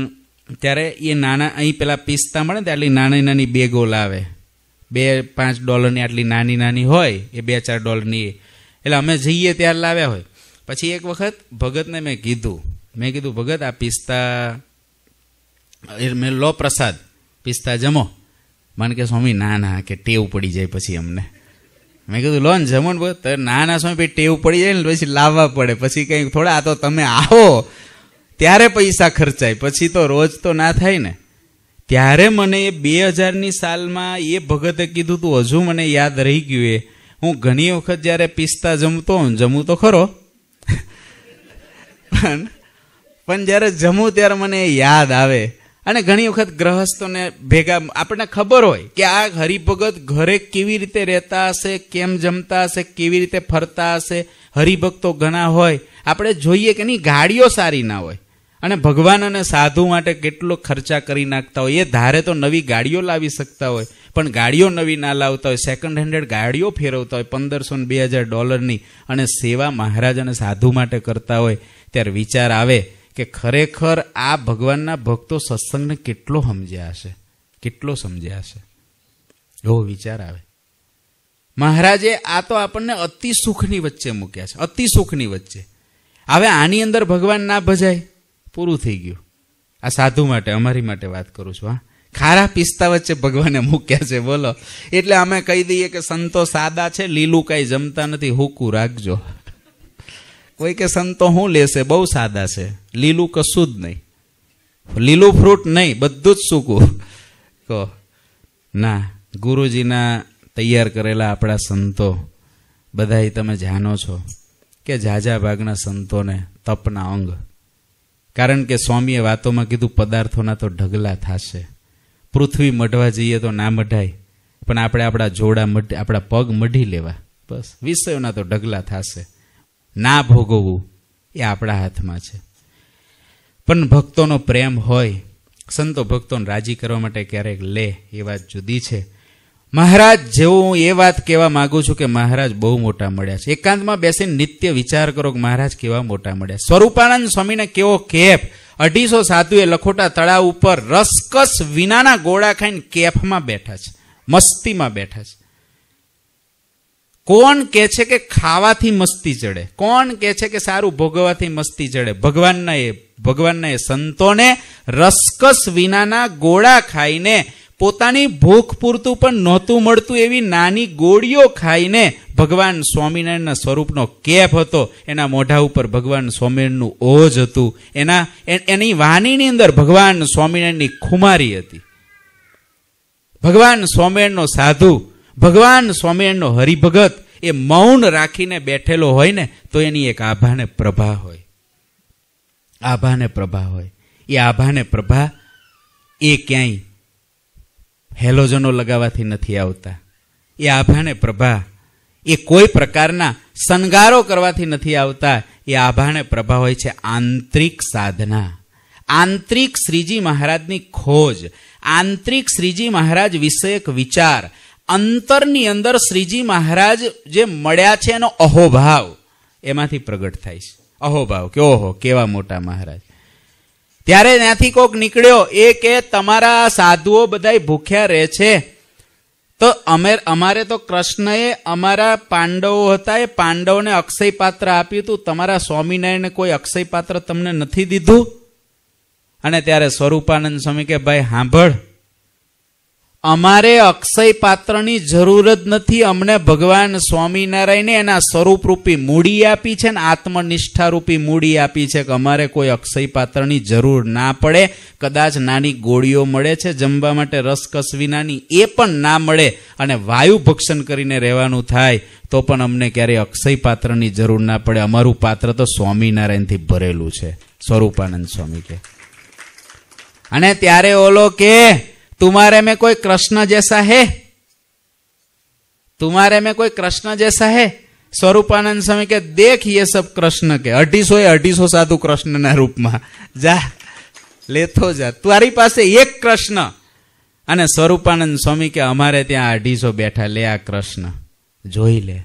ત્યારે એ નાના અહીં પેલા પિસ્તા મળે ને આટલી નાની નાની બેગો લાવે બે પાંચ ડોલરની આટલી નાની નાની હોય એ બે ચાર ડોલરની એટલે અમે જઈએ ત્યારે લાવ્યા હોય પછી એક વખત ભગતને મેં કીધું મેં કીધું ભગત આ પિસ્તા મેં લો પ્રસાદ પિસ્તા જમો મને કે સ્વામી ના ના કે ટેવ પડી જાય પછી અમને મેં કીધું લો ને જમો ને તો ના ના સ્વામી પછી ટેવ પડી જાય ને પછી લાવવા પડે પછી કંઈક થોડા તો તમે આવો ત્યારે પૈસા ખર્ચાય પછી તો રોજ તો ના થાય ને ત્યારે મને એ બે હજારની સાલમાં એ ભગતે કીધું તું હજુ મને યાદ રહી ગયું એ હું ઘણી વખત જ્યારે પિસ્તા જમતો હોઉં જમું તો ખરો પણ પણ જ્યારે જમું ત્યારે મને યાદ આવે અને ઘણી વખત ગ્રહસ્થોને ભેગા આપણને ખબર હોય કે આ હરિભગત ઘરે કેવી રીતે રહેતા હશે કેમ જમતા હશે કેવી રીતે ફરતા હશે હરિભક્તો ઘણા હોય આપણે જોઈએ કે એની ગાડીઓ સારી ના હોય અને ભગવાન અને સાધુ માટે કેટલો ખર્ચા કરી નાખતા હોય એ ધારે તો નવી ગાડીઓ લાવી શકતા હોય પણ ગાડીઓ નવી ના લાવતા હોય સેકન્ડ હેન્ડેડ ગાડીઓ ફેરવતા હોય પંદરસો ને બે હજાર ડોલરની અને સેવા મહારાજ અને સાધુ માટે કરતા હોય ત્યારે વિચાર આવે કે ખરેખર આ ભગવાનના ભક્તો સત્સંગને કેટલો સમજ્યા હશે કેટલો સમજ્યા હશે એવો વિચાર આવે મહારાજે આ તો આપણને અતિ સુખની વચ્ચે મૂક્યા છે અતિ સુખની વચ્ચે હવે આની અંદર ભગવાન ના ભજાય પૂરું થઈ ગયું આ સાધુ માટે અમારી માટે વાત કરું છું હા ખારા પિસ્તા વચ્ચે ભગવાને મૂક્યા છે બોલો એટલે અમે કહી દઈએ કે સંતો સાદા છે લીલું કાંઈ જમતા નથી હુકું રાખજો કોઈ કે સંતો શું લેશે બહુ સાદા છે લીલું કશું જ નહીં લીલું ફ્રૂટ નહીં બધું જ સૂકું કહો ના ગુરુજીના તૈયાર કરેલા આપણા સંતો બધાય તમે જાણો છો કે ઝાઝા ભાગના સંતોને તપના અંગ કારણ કે સ્વામીએ વાતોમાં કીધું પદાર્થોના તો ઢગલા થશે પૃથ્વી મઢવા જઈએ તો ના મઢાય પણ આપણે આપણા જોડા મઢ આપણા પગ મઢી લેવા બસ વિષયોના તો ઢગલા થશે ના ભોગવવું એ આપણા હાથમાં છે પણ ભક્તોનો પ્રેમ હોય સંતો ભક્તોને રાજી કરવા માટે ક્યારેક લે એ વાત જુદી છે મહારાજ જેવું હું એ વાત કહેવા માગું છું કે મહારાજ બહુ મોટા મળ્યા છે એકાંતમાં બેસીને નિત્ય વિચાર કરો કે મહારાજ કેવા મોટા મળ્યા સ્વરૂપાનંદ સ્વામીને કેવો કેફ અઢીસો સાધુએ લખોટા તળાવ ઉપર રસકસ વિનાના ગોળા ખાઈને કેફમાં બેઠા છે મસ્તીમાં બેઠા છે કોણ કે છે કે ખાવાથી મસ્તી ચડે કોણ કે છે કે સારું ભોગવવાથી મસ્તી ચડે ભગવાનના એ ભગવાનના એ સંતોને રસકસ વિનાના ગોળા ખાઈને પોતાની ભૂખ પૂરતું પણ નહોતું મળતું એવી નાની ગોળીઓ ખાઈને ભગવાન સ્વામિનારાયણના સ્વરૂપનો કેપ હતો એના મોઢા ઉપર ભગવાન સ્વામિનારાયણનું ઓજ હતું એના એની વાણીની અંદર ભગવાન સ્વામિનારાયણની ખુમારી હતી ભગવાન સ્વામિનારાયણનો સાધુ ભગવાન સ્વામિનારાયણનો હરિભગત એ મૌન રાખીને બેઠેલો હોય ને તો એની એક આભાને પ્રભા હોય આભાને પ્રભા હોય એ આભાને પ્રભા એ ક્યાંય હેલોજનો લગાવવાથી નથી આવતા એ આભાને પ્રભા એ કોઈ પ્રકારના શણગારો કરવાથી નથી આવતા એ આભાને પ્રભા હોય છે આંતરિક સાધના આંતરિક શ્રીજી મહારાજની ખોજ આંતરિક શ્રીજી મહારાજ વિષયક વિચાર અંતરની અંદર શ્રીજી મહારાજ જે મળ્યા છે એનો અહોભાવ એમાંથી પ્રગટ થાય છે અહોભાવ કે ઓહો કેવા મોટા મહારાજ ત્યારે ત્યાંથી કોક નીકળ્યો એ કે તમારા સાધુઓ બધા ભૂખ્યા રહે છે તો અમે અમારે તો કૃષ્ણએ અમારા પાંડવો હતા એ પાંડવોને અક્ષય પાત્ર આપ્યું હતું તમારા સ્વામિનારાયણને કોઈ અક્ષય પાત્ર તમને નથી દીધું અને ત્યારે સ્વરૂપાનંદ સ્વામી કે ભાઈ સાંભળ અમારે અક્ષય પાત્રની જરૂર જ નથી અમને ભગવાન સ્વામિનારાયણે એના સ્વરૂપરૂપી મૂડી આપી છે ને આત્મનિષ્ઠા રૂપી મૂડી આપી છે કે અમારે કોઈ અક્ષય પાત્રની જરૂર ના પડે કદાચ નાની ગોળીઓ મળે છે જમવા માટે રસકસ વિનાની એ પણ ના મળે અને વાયુ ભક્ષણ કરીને રહેવાનું થાય તો પણ અમને ક્યારેય અક્ષય પાત્રની જરૂર ના પડે અમારું પાત્ર તો સ્વામિનારાયણથી ભરેલું છે સ્વરૂપાનંદ સ્વામી કે અને ત્યારે ઓલો કે तुम्हारे में कोई कृष्ण जैसा है तुम्हारे में कोई कृष्ण जैसा है સ્વરૂપાનંદ સ્વામી કે દેખ યે સબ કૃષ્ણ કે અઢીસો એ અઢીસો સાધુ કૃષ્ણના રૂપમાં જા લેતો જા તારી પાસે એક કૃષ્ણ અને સ્વરૂપાનંદ સ્વામી કે અમારે ત્યાં અઢીસો બેઠા લે આ કૃષ્ણ જોઈ લે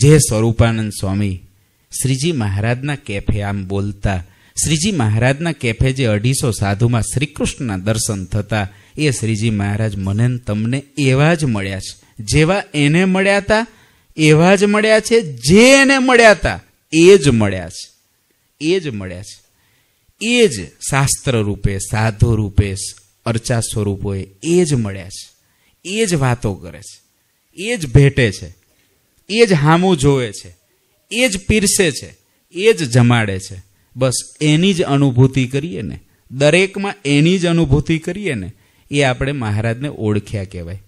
જે સ્વરૂપાનંદ સ્વામી શ્રીજી મહારાજના કેફે આમ બોલતા શ્રીજી મહારાજના કેફે જે અઢીસો સાધુમાં શ્રીકૃષ્ણના દર્શન થતા એ શ્રીજી મહારાજ મને તમને એવા જ મળ્યા છે જેવા એને મળ્યા હતા એવા જ મળ્યા છે જે એને મળ્યા હતા એ જ મળ્યા છે એ જ મળ્યા છે એ જ શાસ્ત્ર રૂપે સાધુ રૂપે અર્ચા સ્વરૂપોએ એ જ મળ્યા છે એ જ વાતો કરે છે એ જ ભેટે છે એ જ હામું જોવે છે એ જ પીરસે છે એ જ જમાડે છે બસ એની જ અનુભૂતિ કરીએ ને દરેકમાં એની જ અનુભૂતિ કરીએ ને એ આપણે મહારાજને ઓળખ્યા કહેવાય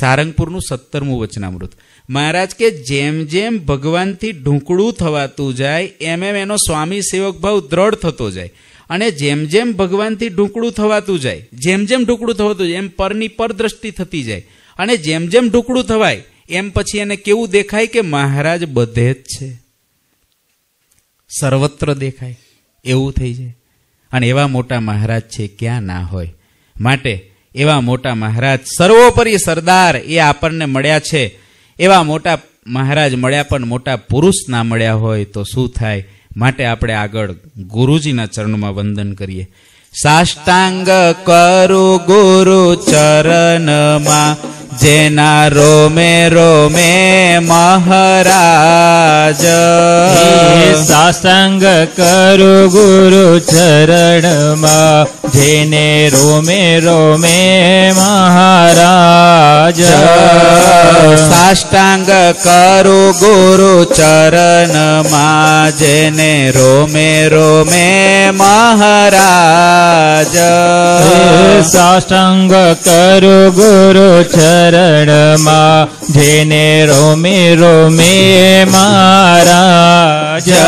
સારંગપુરનું સત્તરમું વચનામૃત મહારાજ કે જેમ જેમ ભગવાનથી ઢૂંકળું થવાતું જાય એમ એમ એનો સ્વામી સેવક ભાવ દ્રઢ થતો જાય અને જેમ જેમ ભગવાનથી ઢૂંકળું થવાતું જાય જેમ જેમ ઢૂંકળું થવાતું જાય એમ પરની પરદ્રષ્ટિ થતી જાય અને જેમ જેમ ઢૂંકળું થવાય એમ પછી એને કેવું દેખાય કે મહારાજ બધે જ છે સર્વત્ર દેખાય એવું થઈ જાય અને એવા મોટા મહારાજ છે ક્યાં ના હોય માટે એવા મોટા મહારાજ સર્વોપરી સરદાર એ આપણને મળ્યા છે એવા મોટા મહારાજ મળ્યા પણ મોટા પુરુષ ના મળ્યા હોય તો શું થાય માટે આપણે આગળ ગુરુજીના ચરણમાં વંદન કરીએ સાષ્ટાંગ કરો ગુરુ ચરણમાં જેના રોમે રોમે મહારાજ સાસંગ કરુ ગુરુ ચરણમાં જેને રોમે રોમે મહારાજ સાષ્ટાંગ કરુ ગુરુ ચરણમાં જેને રોમે રોમે મહારાજ સાષ્ટાંગ કરુ ગુરુ ચરણ ચરણમાં જેને રોમે રોમે મારા જ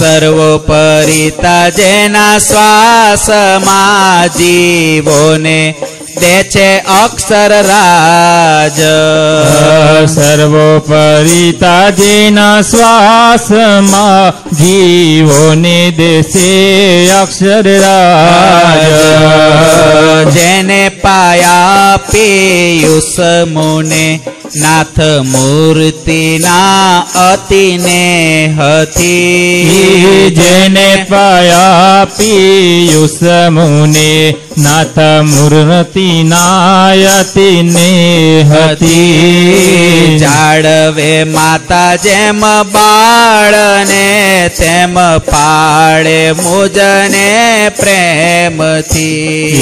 સર્વોપરિતા જેના શ્વાસમાં જીવોને દે છે અક્ષર રાજ સર્વોપરિતાજીના શ્વાસમાં જીવોને દેશે અક્ષર રાજ જેને પાયા પિયુષ મુને નાથ મૂર્તિના અતિને હતી જેને પાયા પિયુષ મુને નાથ મૂર્તિના અતિને હતી જાળવે માતા જેમ બાળને તેમ પાળે મુજને પ્રેમથી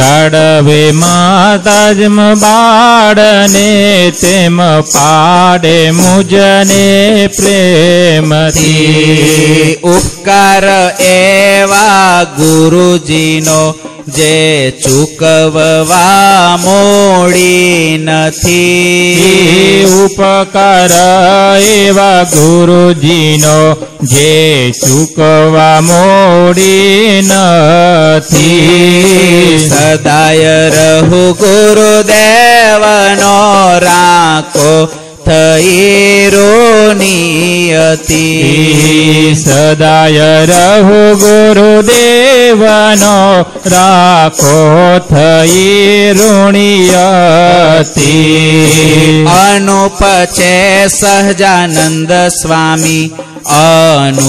જાળવે માતા જેમ બાળને તેમ પાડે મુજને પ્રેમથી ઉપકાર એવા ગુરુજીનો જે ચૂકવવા મોડી નથી ઉપકાર એવા ગુરુજીનો જે ચૂકવા મોડી નથી સદાય રહુ ગુરુદેવનો રાખો ी रुणति सदा रहु गुरुदेवानो राखो थी अनुपचे सहजानन्द स्वामी अनुपचे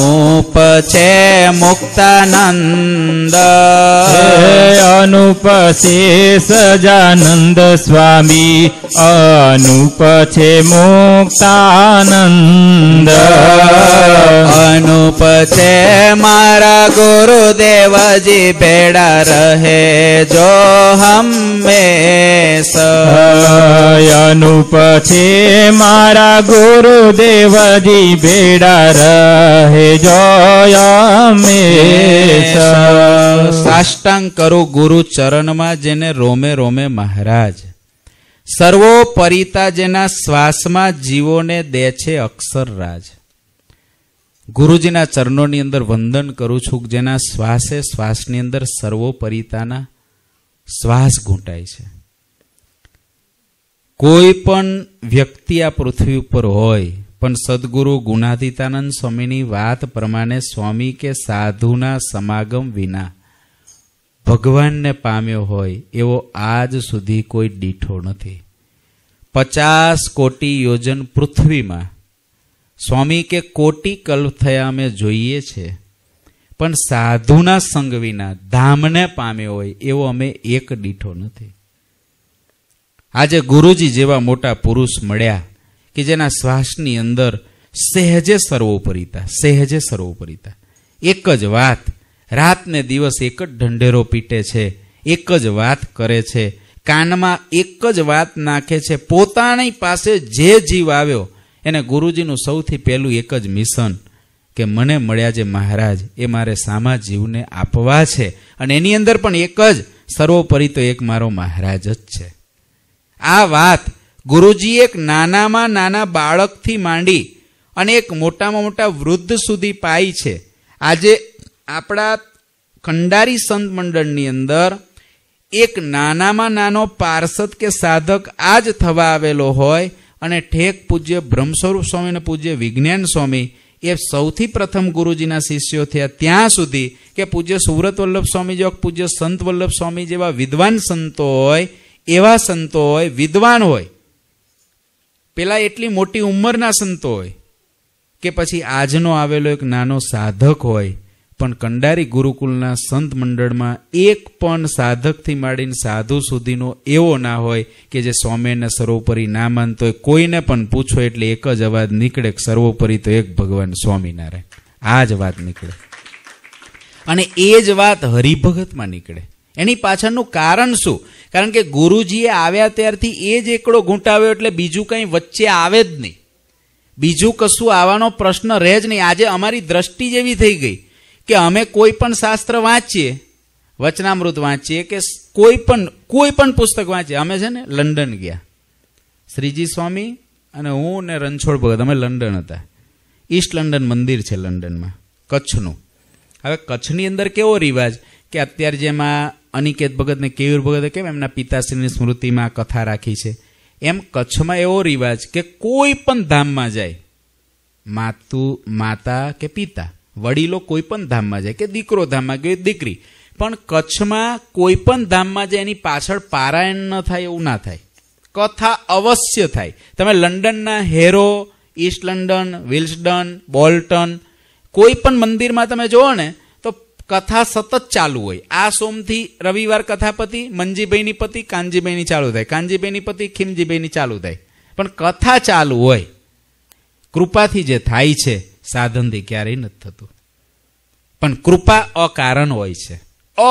मुक्तानन्द अनुपचे सजानन्द स्वामी अनुपचे मुक् મુક્તાનંદ અનુપચે મારા ગુરુદેવજી ભેડા રહે જો હમેશ અનુપચે મારા ગુરુદેવજી ભેડા રહે જો હમેશ સાષ્ટાંગ કરો ગુરુ ચરણમાં જેને રોમે રોમે મહારાજ સર્વોપરિતા જેના શ્વાસમાં જીવોને દે છે અક્ષરરાજ ગુરુજીના ચરણોની અંદર વંદન કરું છું જેના શ્વાસે શ્વાસની અંદર સર્વોપરિતાના શ્વાસ ઘૂંટાય છે કોઈ પણ વ્યક્તિ આ પૃથ્વી ઉપર હોય પણ સદગુરુ ગુણાતીતાનંદ સ્વામીની વાત પ્રમાણે સ્વામી કે સાધુના સમાગમ વિના ભગવાનને પામ્યો હોય એવો આજ સુધી કોઈ દીઠો નથી પચાસ કોટી યોજન પૃથ્વીમાં સ્વામી કે કોટી કલ્પ થયા અમે જોઈએ છે પણ સાધુના સંગ વિના ધામને પામ્યો હોય એવો અમે એક દીઠો નથી આજે ગુરુજી જેવા મોટા પુરુષ મળ્યા કે જેના શ્વાસની અંદર સહેજે સર્વોપરિતા સહેજે સર્વોપરિતા એક જ વાત રાત ને દિવસ એક જ ઢંઢેરો પીટે છે એક જ વાત કરે છે કાનમાં એક જ વાત નાખે છે પોતાની પાસે જે જીવ આવ્યો એને ગુરુજીનું સૌથી પહેલું એક જ મિશન કે મને મળ્યા જે મહારાજ એ મારે સામા જીવને આપવા છે અને એની અંદર પણ એક જ સર્વોપરી તો એક મારો મહારાજ જ છે આ વાત ગુરુજી એક નાનામાં નાના બાળકથી માંડી અને એક મોટામાં મોટા વૃદ્ધ સુધી પાઈ છે આજે આપણા ખંડારી સંત મંડળની અંદર એક નાનામાં નાનો પાર્ષદ કે સાધક આ જ થવા આવેલો હોય અને ઠેક પૂજ્ય બ્રહ્મસ્વરૂપ સ્વામીને પૂજ્ય વિજ્ઞાન સ્વામી એ સૌથી પ્રથમ ગુરુજીના શિષ્યો થયા ત્યાં સુધી કે પૂજ્ય સુવ્રત વલ્લભ સ્વામી જેવા પૂજ્ય સંત વલ્લભ સ્વામી જેવા વિદ્વાન સંતો હોય એવા સંતો હોય વિદ્વાન હોય પેલા એટલી મોટી ઉંમરના સંતો હોય કે પછી આજનો આવેલો એક નાનો સાધક હોય પણ કંડારી ગુરુકુલના સંત મંડળમાં એક પણ સાધકથી માંડીને સાધુ સુધીનો એવો ના હોય કે જે સ્વામિનારાયણ સર્વોપરી ના માનતો હોય કોઈને પણ પૂછો એટલે એક જ અવાજ નીકળે સર્વોપરી તો એક ભગવાન સ્વામિનારાયણ આ જ વાત નીકળે અને એ જ વાત હરિભગતમાં નીકળે એની પાછળનું કારણ શું કારણ કે ગુરુજીએ આવ્યા ત્યારથી એ જ એકડો ઘૂંટાવ્યો એટલે બીજું કંઈ વચ્ચે આવે જ નહીં બીજું કશું આવવાનો પ્રશ્ન રહે જ નહીં આજે અમારી દ્રષ્ટિ જેવી થઈ ગઈ કે અમે કોઈ પણ શાસ્ત્ર વાંચીએ વચનામૃત વાંચીએ કે કોઈ પણ કોઈ પણ પુસ્તક વાંચીએ અમે છે ને લંડન ગયા શ્રીજી સ્વામી અને હું ને રણછોડ ભગત અમે લંડન હતા ઈસ્ટ લંડન મંદિર છે લંડનમાં કચ્છનું હવે કચ્છની અંદર કેવો રિવાજ કે અત્યારે જેમાં અનિકેત ભગત ને કેયુર ભગતે કેમ એમના પિતાશ્રીની સ્મૃતિમાં કથા રાખી છે એમ કચ્છમાં એવો રિવાજ કે કોઈ પણ ધામમાં જાય માતુ માતા કે પિતા વડીલો કોઈ પણ ધામમાં જાય કે દીકરો ધામમાં ગયો દીકરી પણ કચ્છમાં કોઈ પણ ધામમાં જાય એની પાછળ પારાયણ ન થાય એવું ના થાય કથા અવશ્ય થાય તમે લંડનના Harrow East London Willesden Bolton કોઈ પણ મંદિરમાં તમે જુઓ ને તો કથા સતત ચાલુ હોય આ સોમથી રવિવાર કથાપતિ મંજીભાઈની પતિ કાનજીભાઈની ચાલુ થાય કાનજીભાઈની પતિ ખીમજીભાઈની ચાલુ થાય પણ કથા ચાલુ હોય કૃપાથી જે થાય છે સાધન તે ક્યારેય નથી થતું પણ કૃપા અકારણ હોય છે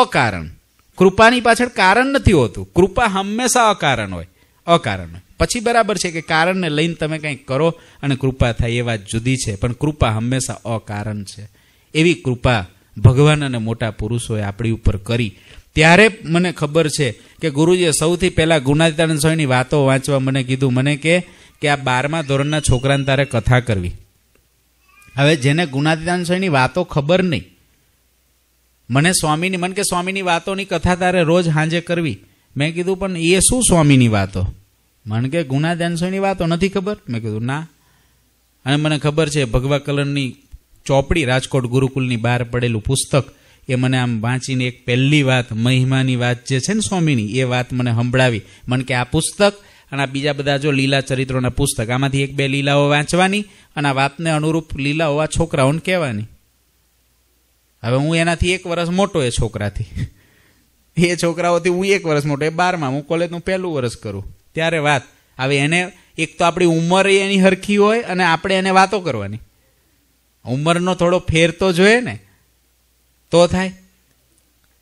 અકારણ કૃપાની પાછળ કારણ નથી હોતું કૃપા હંમેશા અકારણ હોય અકારણ હોય પછી બરાબર છે કે કારણને લઈને તમે કંઈક કરો અને કૃપા થાય એ વાત જુદી છે પણ કૃપા હંમેશા અકારણ છે એવી કૃપા ભગવાન અને મોટા પુરુષોએ આપણી ઉપર કરી ત્યારે મને ખબર છે કે ગુરુજીએ સૌથી પહેલાં ગુણાદિતાનંદ સ્વામીની વાતો વાંચવા મને કીધું મને કે આ બારમા ધોરણના છોકરાને તારે કથા કરવી હવે જેને ગુણાતીતાન સ્વામીની વાતો ખબર નહીં મને સ્વામીની મન કે સ્વામીની વાતોની કથા તારે રોજ હાંજે કરવી મેં કીધું પણ એ શું સ્વામીની વાતો મન કે ગુણાધ્યાન સ્વામીની વાતો નથી ખબર મેં કીધું ના અને મને ખબર છે ભગવા કલરની ચોપડી રાજકોટ ગુરુકુલની બહાર પડેલું પુસ્તક એ મને આમ વાંચીને એક પહેલી વાત મહિમાની વાત જે છે ને સ્વામીની એ વાત મને સંભળાવી મને કે આ પુસ્તક અને આ બીજા બધા જો લીલા ચરિત્રોના પુસ્તક આમાંથી એક બે લીલાઓ વાંચવાની અને આ વાતને અનુરૂપ લીલાઓ આ છોકરાઓને કહેવાની હવે હું એનાથી એક વર્ષ મોટો એ છોકરાથી એ છોકરાઓથી હું એક વર્ષ મોટો એ બારમાં હું કોલેજનું પહેલું વર્ષ કરું ત્યારે વાત હવે એને એક તો આપણી ઉંમર એની હરખી હોય અને આપણે એને વાતો કરવાની ઉંમરનો થોડો ફેર તો જોઈએ ને તો થાય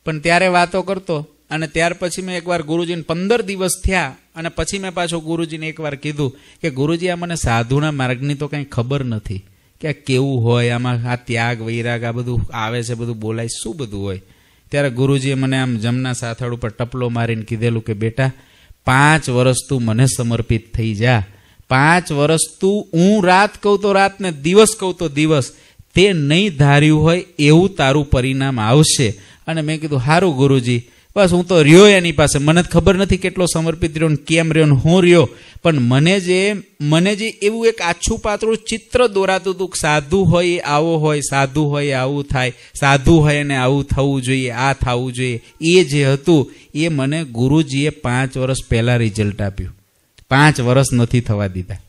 પણ ત્યારે વાતો કરતો અને ત્યાર પછી મેં એકવાર ગુરુજીને પંદર દિવસ થયા અને પછી મેં પાછો ગુરુજીને એકવાર કીધું કે ગુરુજી આ મને સાધુના માર્ગની તો કંઈ ખબર નથી કે આ કેવું હોય આમાં આ ત્યાગ વૈરાગ આ બધું આવે છે બધું બોલાય શું બધું હોય ત્યારે ગુરુજીએ મને આમ જમના સાથળ ઉપર ટપલો મારીને કીધેલું કે બેટા પાંચ વર્ષ તું મને સમર્પિત થઈ જા પાંચ વર્ષ તું હું રાત કહું તો રાત ને દિવસ કહું તો દિવસ તે નહીં ધાર્યું હોય એવું તારું પરિણામ આવશે અને મેં કીધું સારું ગુરુજી બસ હું તો રહ્યો એની પાસે મને ખબર નથી કેટલો સમર્પિત રહ્યો ને કેમ રહ્યો ને હું રહ્યો પણ મને જે મને જે એવું એક આછું પાતળું ચિત્ર દોરાતું હતું કે સાધુ હોય આવો હોય સાધુ હોય આવું થાય સાધુ હોય ને આવું થવું જોઈએ આ થવું જોઈએ એ જે હતું એ મને ગુરુજીએ પાંચ વર્ષ પહેલાં રિઝલ્ટ આપ્યું પાંચ વર્ષ નથી થવા દીધા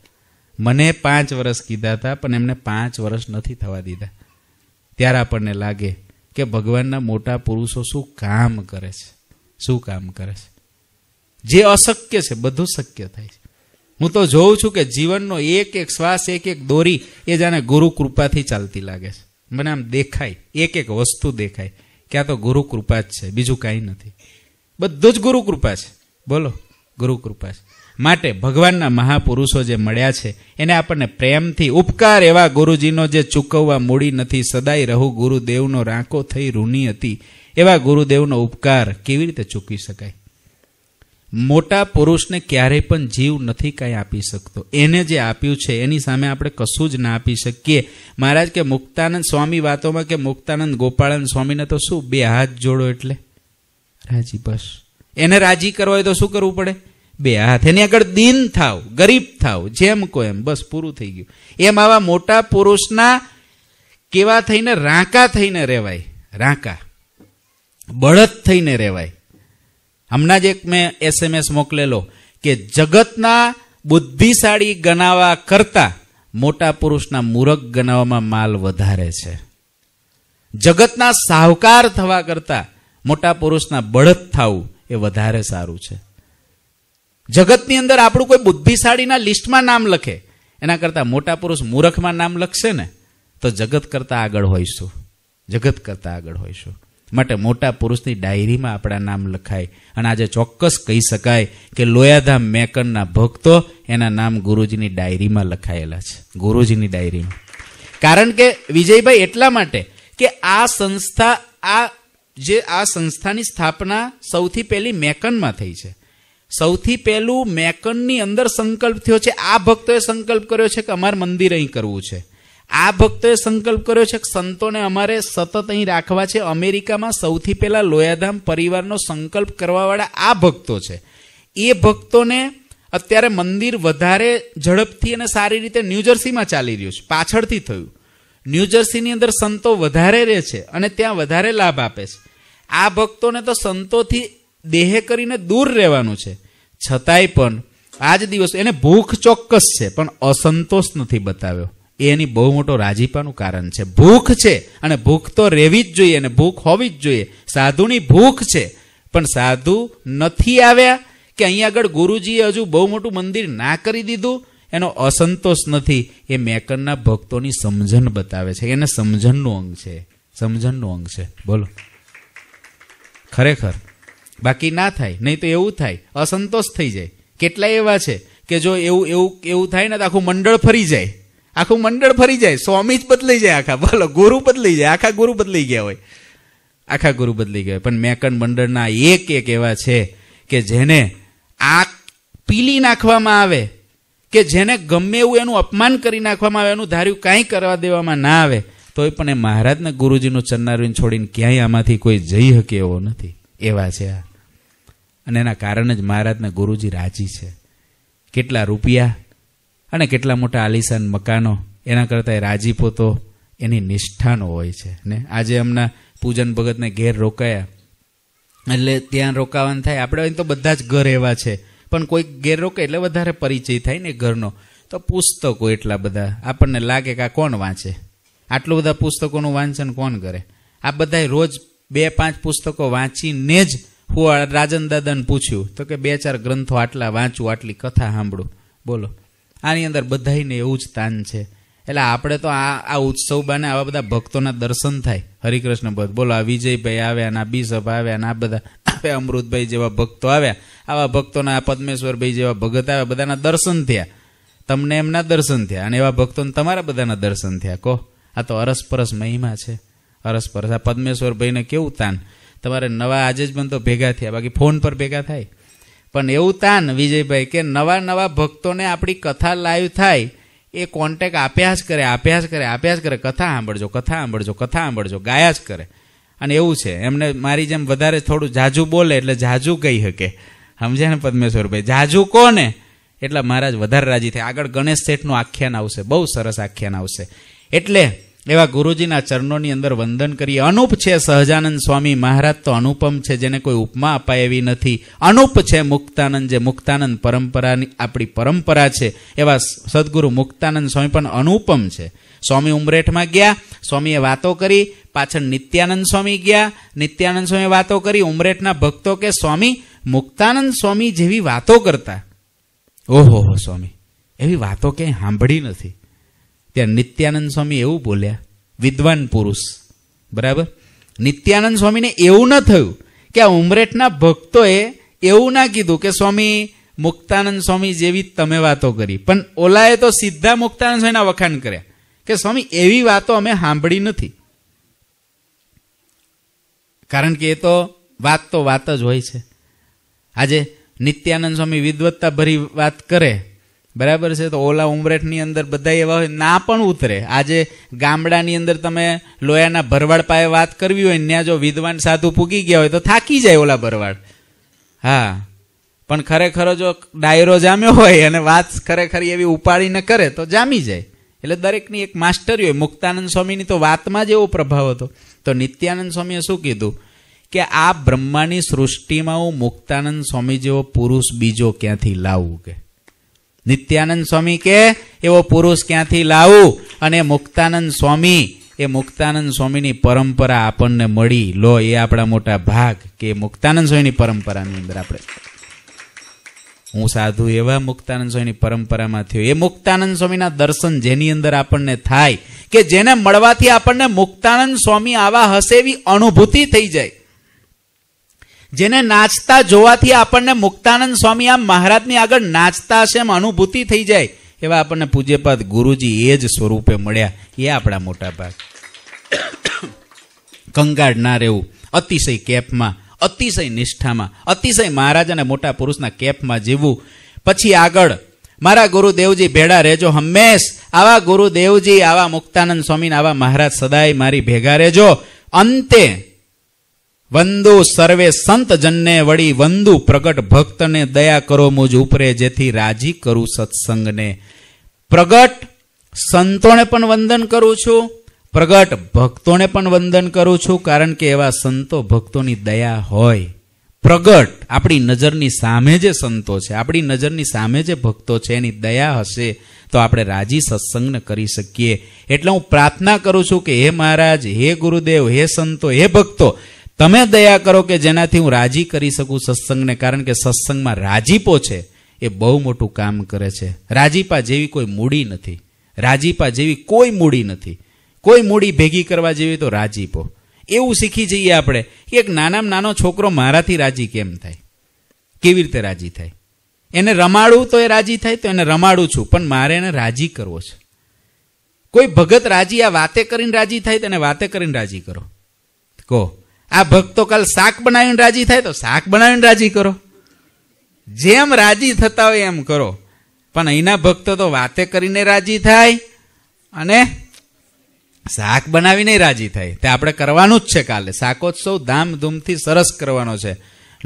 મને પાંચ વર્ષ કીધા હતા પણ એમને પાંચ વર્ષ નથી થવા દીધા ત્યારે આપણને લાગે કે ભગવાનના મોટા પુરુષો શું કામ કરે છે શું કામ કરે છે જે અશક્ય છે બધું શક્ય થાય છે હું તો જોઉં છું કે જીવનનો એક એક શ્વાસ એક એક દોરી એ જાણે ગુરુ કૃપાથી ચાલતી લાગે છે મને આમ દેખાય એક એક વસ્તુ દેખાય કે આ તો ગુરુ કૃપા જ છે બીજું કાંઈ નથી બધું જ ગુરુ કૃપા છે બોલો ગુરુ કૃપા છે માટે ભગવાનના મહાપુરુષો જે મળ્યા છે એને આપણને પ્રેમથી ઉપકાર એવા ગુરુજીનો જે ચૂકવવા મૂડી નથી સદાય રહુ ગુરુદેવનો રાંકો થઈ રૂની હતી એવા ગુરુદેવનો ઉપકાર કેવી રીતે ચૂકી શકાય મોટા પુરુષને ક્યારેય પણ જીવ નથી કાંઈ આપી શકતો એને જે આપ્યું છે એની સામે આપણે કશું જ ના આપી શકીએ મહારાજ કે મુક્તાનંદ સ્વામી વાતોમાં કે મુક્તાનંદ ગોપાળાનંદ સ્વામીને તો શું બે હાથ જોડો એટલે રાજી બસ એને રાજી કરવા હોય તો શું કરવું પડે બે હાથ એની આગળ દીન થાવ ગરીબ થાવ જેમ કો એમ બસ પૂરું થઈ ગયું એમ આવા મોટા પુરુષના કેવા થઈને રાંકા થઈને રહેવાય રાંકા બળદ થઈને રહેવાય હમણાં જ એક મેં એસએમએસ મોકલેલો કે જગતના બુદ્ધિશાળી ગણાવા કરતા મોટા પુરુષના મૂરખ ગણાવામાં માલ વધારે છે જગતના સાહુકાર થવા કરતા મોટા પુરુષના બળદ થવું એ વધારે સારું છે જગતની અંદર આપણું કોઈ બુદ્ધિશાળીના લિસ્ટમાં નામ લખે એના કરતાં મોટા પુરુષ મૂરખમાં નામ લખશે ને તો જગત કરતાં આગળ હોઈશું જગત કરતાં આગળ હોઈશું માટે મોટા પુરુષની ડાયરીમાં આપણા નામ લખાય અને આજે ચોક્કસ કહી શકાય કે લોયાધામ મેકનના ભક્તો એના નામ ગુરુજીની ડાયરીમાં લખાયેલા છે ગુરુજીની ડાયરીમાં કારણ કે વિજયભાઈ એટલા માટે કે આ સંસ્થા આ જે આ સંસ્થાની સ્થાપના સૌથી પહેલી મેકનમાં થઈ છે સૌથી પહેલું મેકનની અંદર સંકલ્પ થયો છે આ ભક્તોએ સંકલ્પ કર્યો છે કે અમારે મંદિર અહીં કરવું છે આ ભક્તોએ સંકલ્પ કર્યો છે કે સંતોને અમારે સતત અહીં રાખવા છે અમેરિકામાં સૌથી પહેલા લોયાધામ પરિવારનો સંકલ્પ કરવાવાળા આ ભક્તો છે એ ભક્તોને અત્યારે મંદિર વધારે ઝડપથી અને સારી રીતે ન્યૂજર્સીમાં ચાલી રહ્યું છે પાછળથી થયું ન્યૂજર્સીની અંદર સંતો વધારે રહે છે અને ત્યાં વધારે લાભ આપે છે આ ભક્તોને તો સંતોથી દેહ કરીને દૂર રહેવાનું છે છતાંય પણ આ જ દિવસ એને ભૂખ ચોક્કસ છે પણ અસંતોષ નથી બતાવ્યો એ એની બહુ મોટો રાજીપાનું કારણ છે ભૂખ છે અને ભૂખ તો રહેવી જ જોઈએ અને ભૂખ હોવી જ જોઈએ સાધુની ભૂખ છે પણ સાધુ નથી આવ્યા કે અહીંયા આગળ ગુરુજીએ હજુ બહુ મોટું મંદિર ના કરી દીધું એનો અસંતોષ નથી એ મેકરના ભક્તોની સમજણ બતાવે છે એને સમજણનું અંગ છે સમજણનું અંગ છે બોલો ખરેખર બાકી ના થાય નહીં તો એવું થાય અસંતોષ થઈ જાય કેટલાય એવા છે કે જો એવું એવું એવું થાય ને તો આખું મંડળ ફરી જાય આખું મંડળ ફરી જાય સ્વામી જ બદલાઈ જાય આખા બોલો ગુરુ બદલાઈ જાય આખા ગુરુ બદલાઈ ગયા હોય આખા ગુરુ બદલી ગયા પણ મેકન મંડળના એક એક એવા છે કે જેને આ પીલી નાખવામાં આવે કે જેને ગમે એવું એનું અપમાન કરી નાખવામાં આવે એનું ધાર્યું કાંઈ કરવા દેવામાં ના આવે તોય પણ એ મહારાજને ગુરુજીનું ચન્નારવીન છોડીને ક્યાંય આમાંથી કોઈ જઈ શકે એવો નથી એવા છે આ અને એના કારણે જ મહારાજને ગુરુજી રાજી છે કેટલા રૂપિયા અને કેટલા મોટા આલિશાન મકાનો એના કરતાં રાજીપો તો એની નિષ્ઠાનો હોય છે ને આજે હમણાં પૂજન ભગતને ઘેર રોકાયા એટલે ત્યાં રોકાવાનું થાય આપણે તો બધા જ ઘર એવા છે પણ કોઈ ઘેર રોકે એટલે વધારે પરિચય થાય ને ઘરનો તો પુસ્તકો એટલા બધા આપણને લાગે કે આ કોણ વાંચે આટલું બધા પુસ્તકોનું વાંચન કોણ કરે આ બધા રોજ બે પાંચ પુસ્તકો વાંચીને જ હું રાજન દાદાને પૂછ્યું તો કે બે ચાર ગ્રંથો આટલા વાંચું આટલી કથા સાંભળું બોલો આની અંદર બધાને એવું જ તાન છે એટલે આપણે તો આ આ ઉત્સવ બાને આવા બધા ભક્તોના દર્શન થાય હરિકૃષ્ણ ભક્ત બોલો આ વિજયભાઈ આવ્યા ના બી સભા આવ્યા આ બધા આવ્યા અમૃતભાઈ જેવા ભક્તો આવ્યા આવા ભક્તોના આ પદ્મેશ્વરભાઈ જેવા ભગત આવ્યા બધાના દર્શન થયા તમને એમના દર્શન થયા અને એવા ભક્તોને તમારા બધાના દર્શન થયા કહો આ તો અરસપરસ મહિમા છે અરસપરસ આ પદ્મેશ્વરભાઈને કેવું તાન તમારે નવા આજે જ બનતો ભેગા થયા બાકી ફોન પર ભેગા થાય પણ એવું તાન વિજયભાઈ કે નવા નવા ભક્તોને આપણી કથા લાઈવ થાય એ કોન્ટેક આપ્યા જ કરે આપ્યા જ કરે આપ્યા જ કરે કથા સાંભળજો કથા સાંભળજો કથા સાંભળજો ગાયા જ કરે અને એવું છે એમને મારી જેમ વધારે થોડું જાજુ બોલે એટલે જાજુ કહી શકે સમજે ને પદ્મેશ્વરભાઈ જાજુ કોને એટલે મહારાજ વધારે રાજી થાય આગળ ગણેશ શેઠનું આખ્યાન આવશે બહુ સરસ આખ્યાન આવશે એટલે એવા ગુરુજીના ચરણોની અંદર વંદન કરીએ અનુપ છે સહજાનંદ સ્વામી મહારાજ તો અનુપમ છે જેને કોઈ ઉપમા અપાય એવી નથી અનુપ છે મુક્તાનંદ જે મુક્તાનંદ પરંપરાની આપણી પરંપરા છે એવા સદગુરુ મુક્તાનંદ સ્વામી પણ અનુપમ છે સ્વામી ઉમરેઠમાં ગયા સ્વામીએ વાતો કરી પાછળ નિત્યાનંદ સ્વામી ગયા નિત્યાનંદ સ્વામીએ વાતો કરી ઉમરેઠના ભક્તો કે સ્વામી મુક્તાનંદ સ્વામી જેવી વાતો કરતા ઓહો સ્વામી એવી વાતો ક્યાંય સાંભળી નથી ત્યાં નિત્યાનંદ સ્વામી એવું બોલ્યા વિદ્વાન પુરુષ બરાબર નિત્યાનંદ સ્વામીને એવું ન થયું કે આ ઉમરેઠના ભક્તોએ એવું ના કીધું કે સ્વામી મુક્તાનંદ સ્વામી જેવી તમે વાતો કરી પણ ઓલાએ તો સીધા મુક્તાનંદ સ્વામીના વખાણ કર્યા કે સ્વામી એવી વાતો અમે સાંભળી નથી કારણ કે એ તો વાત તો વાત જ હોય છે આજે નિત્યાનંદ સ્વામી વિદવત્તા ભરી વાત કરે બરાબર છે તો ઓલા ઉમરેઠની અંદર બધા એવા હોય ના પણ ઉતરે આજે ગામડાની અંદર તમે લોયાના ભરવાડ પાસે વાત કરવી હોય ત્યાં જો વિદ્વાન સાધુ પૂગી ગયા હોય તો થાકી જાય ઓલા ભરવાડ હા પણ ખરેખર જો ડાયરો જામ્યો હોય અને વાત ખરેખર એવી ઉપાડીને કરે તો જામી જાય એટલે દરેકની એક માસ્ટરી હોય મુક્તાનંદ સ્વામીની તો વાતમાં જ એવો પ્રભાવ હતો તો નિત્યાનંદ સ્વામીએ શું કીધું કે આ બ્રહ્માની સૃષ્ટિમાં હું મુક્તાનંદ સ્વામી જેવો પુરુષ બીજો ક્યાંથી લાવું કે નિત્યાનંદ સ્વામી કે એવો પુરુષ ક્યાંથી લાવું અને મુક્તાનંદ સ્વામી એ મુક્તાનંદ સ્વામીની પરંપરા આપણને મળી લો એ આપણા મોટા ભાગ કે મુક્તાનંદ સ્વામીની પરંપરાની અંદર આપણે હું સાધુ એવા મુક્તાનંદ સ્વામીની પરંપરામાં થયો એ મુક્તાનંદ સ્વામીના દર્શન જેની અંદર આપણને થાય કે જેને મળવાથી આપણને મુક્તાનંદ સ્વામી આવા હશે એવી અનુભૂતિ થઈ જાય જેને નાચતા જોવાથી આપણને મુક્તાનંદ સ્વામી આમ મહારાજની આગળ નાચતા હશે એમ અનુભૂતિ થઈ જાય એવા આપણને પૂજ્યપાદ ગુરુજી એ જ સ્વરૂપે મળ્યા એ આપણા મોટા ભાગ કંગાળ ના રહેવું અતિશય કેપમાં અતિશય નિષ્ઠામાં અતિશય મહારાજ અને મોટા પુરુષના કેપમાં જીવવું પછી આગળ મારા ગુરુદેવજી ભેડા રહેજો હંમેશ આવા ગુરુદેવજી આવા મુક્તાનંદ સ્વામી આવા મહારાજ સદાય મારી ભેગા રહેજો અંતે વંદુ સર્વે સંત જનને વળી વંદુ પ્રગટ ભક્તને દયા કરો મુજ ઉપરે જેથી રાજી કરું સત્સંગને પ્રગટ સંતોને પણ વંદન કરું છું પ્રગટ ભક્તોને પણ વંદન કરું છું કારણ કે એવા સંતો ભક્તોની દયા હોય પ્રગટ આપણી નજરની સામે જે સંતો છે આપણી નજરની સામે જે ભક્તો છે એની દયા હશે તો આપણે રાજી સત્સંગને કરી શકીએ એટલે હું પ્રાર્થના કરું છું કે હે મહારાજ હે ગુરુદેવ હે સંતો હે ભક્તો તમે દયા કરો કે જેનાથી હું રાજી કરી શકું સત્સંગને કારણ કે સત્સંગમાં રાજીપો છે એ બહુ મોટું કામ કરે છે રાજીપા જેવી કોઈ મૂડી નથી રાજીપા જેવી કોઈ મૂડી નથી કોઈ મૂડી ભેગી કરવા જેવી તો રાજીપો એવું શીખી જઈએ આપણે કે એક નાનામાં નાનો છોકરો મારાથી રાજી કેમ થાય કેવી રીતે રાજી થાય એને રમાડું તો એ રાજી થાય તો એને રમાડું છું પણ મારે એને રાજી કરવો છે કોઈ ભગત રાજી આ વાતે કરીને રાજી થાય તો એને વાતે કરીને રાજી કરો કહો આ ભક્તો કાલ શાક બનાવીને રાજી થાય તો શાક બનાવીને રાજી કરો જેમ રાજી થતા હોય એમ કરો પણ અહીંના ભક્તો તો વાતે કરીને રાજી થાય અને શાક બનાવીને રાજી થાય તે આપણે કરવાનું જ છે કાલે શાકોત્સવ ધામધૂમથી સરસ કરવાનો છે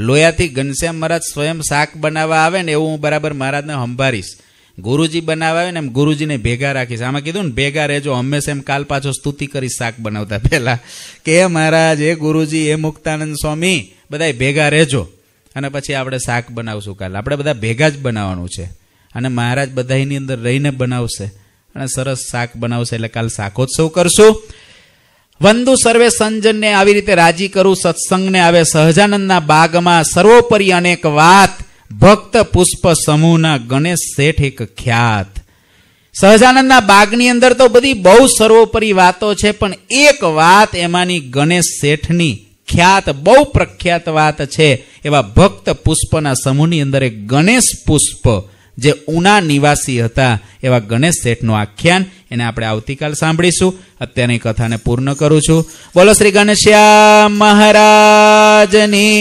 લોયાથી ઘનશ્યામ મહારાજ સ્વયં શાક બનાવવા આવે ને એવું હું બરાબર મહારાજને સંભાળીશ ગુરુજી બનાવાયો ને એમ ગુરુજીને ભેગા રાખીશ આમાં કીધું ને ભેગા રહેજો હંમેશા એમ કાલ પાછો સ્તુતિ કરી શાક બનાવતા પહેલા કે મહારાજ એ ગુરુજી એ મુક્તાનંદ સ્વામી બધા ભેગા રહેજો અને પછી આપણે શાક બનાવશું કાલ આપણે બધા ભેગા જ બનાવવાનું છે અને મહારાજ બધા અંદર રહીને બનાવશે અને સરસ શાક બનાવશે એટલે કાલ શાકોત્સવ કરશું વંદુ સર્વે સંજનને આવી રીતે રાજી કરું સત્સંગને આવે સહજાનંદના બાગમાં સર્વોપરી અનેક વાત ભક્ત પુષ્પ સમૂહના ગણેશ શેઠ એક ખ્યાત સહજાનંદના બાગની અંદર તો બધી બહુ સર્વોપરી વાતો છે પણ એક વાત એમાંની ગણેશ શેઠની ખ્યાત બહુ પ્રખ્યાત વાત છે એવા ભક્ત પુષ્પના સમૂહની અંદર એક ગણેશ પુષ્પ જે ઉના નિવાસી હતા એવા ગણેશ શેઠનું આખ્યાન એને આપણે આવતીકાલ સાંભળીશું અત્યારની કથાને પૂર્ણ કરું છું બોલો શ્રી ગણેશ્યા મહારાજની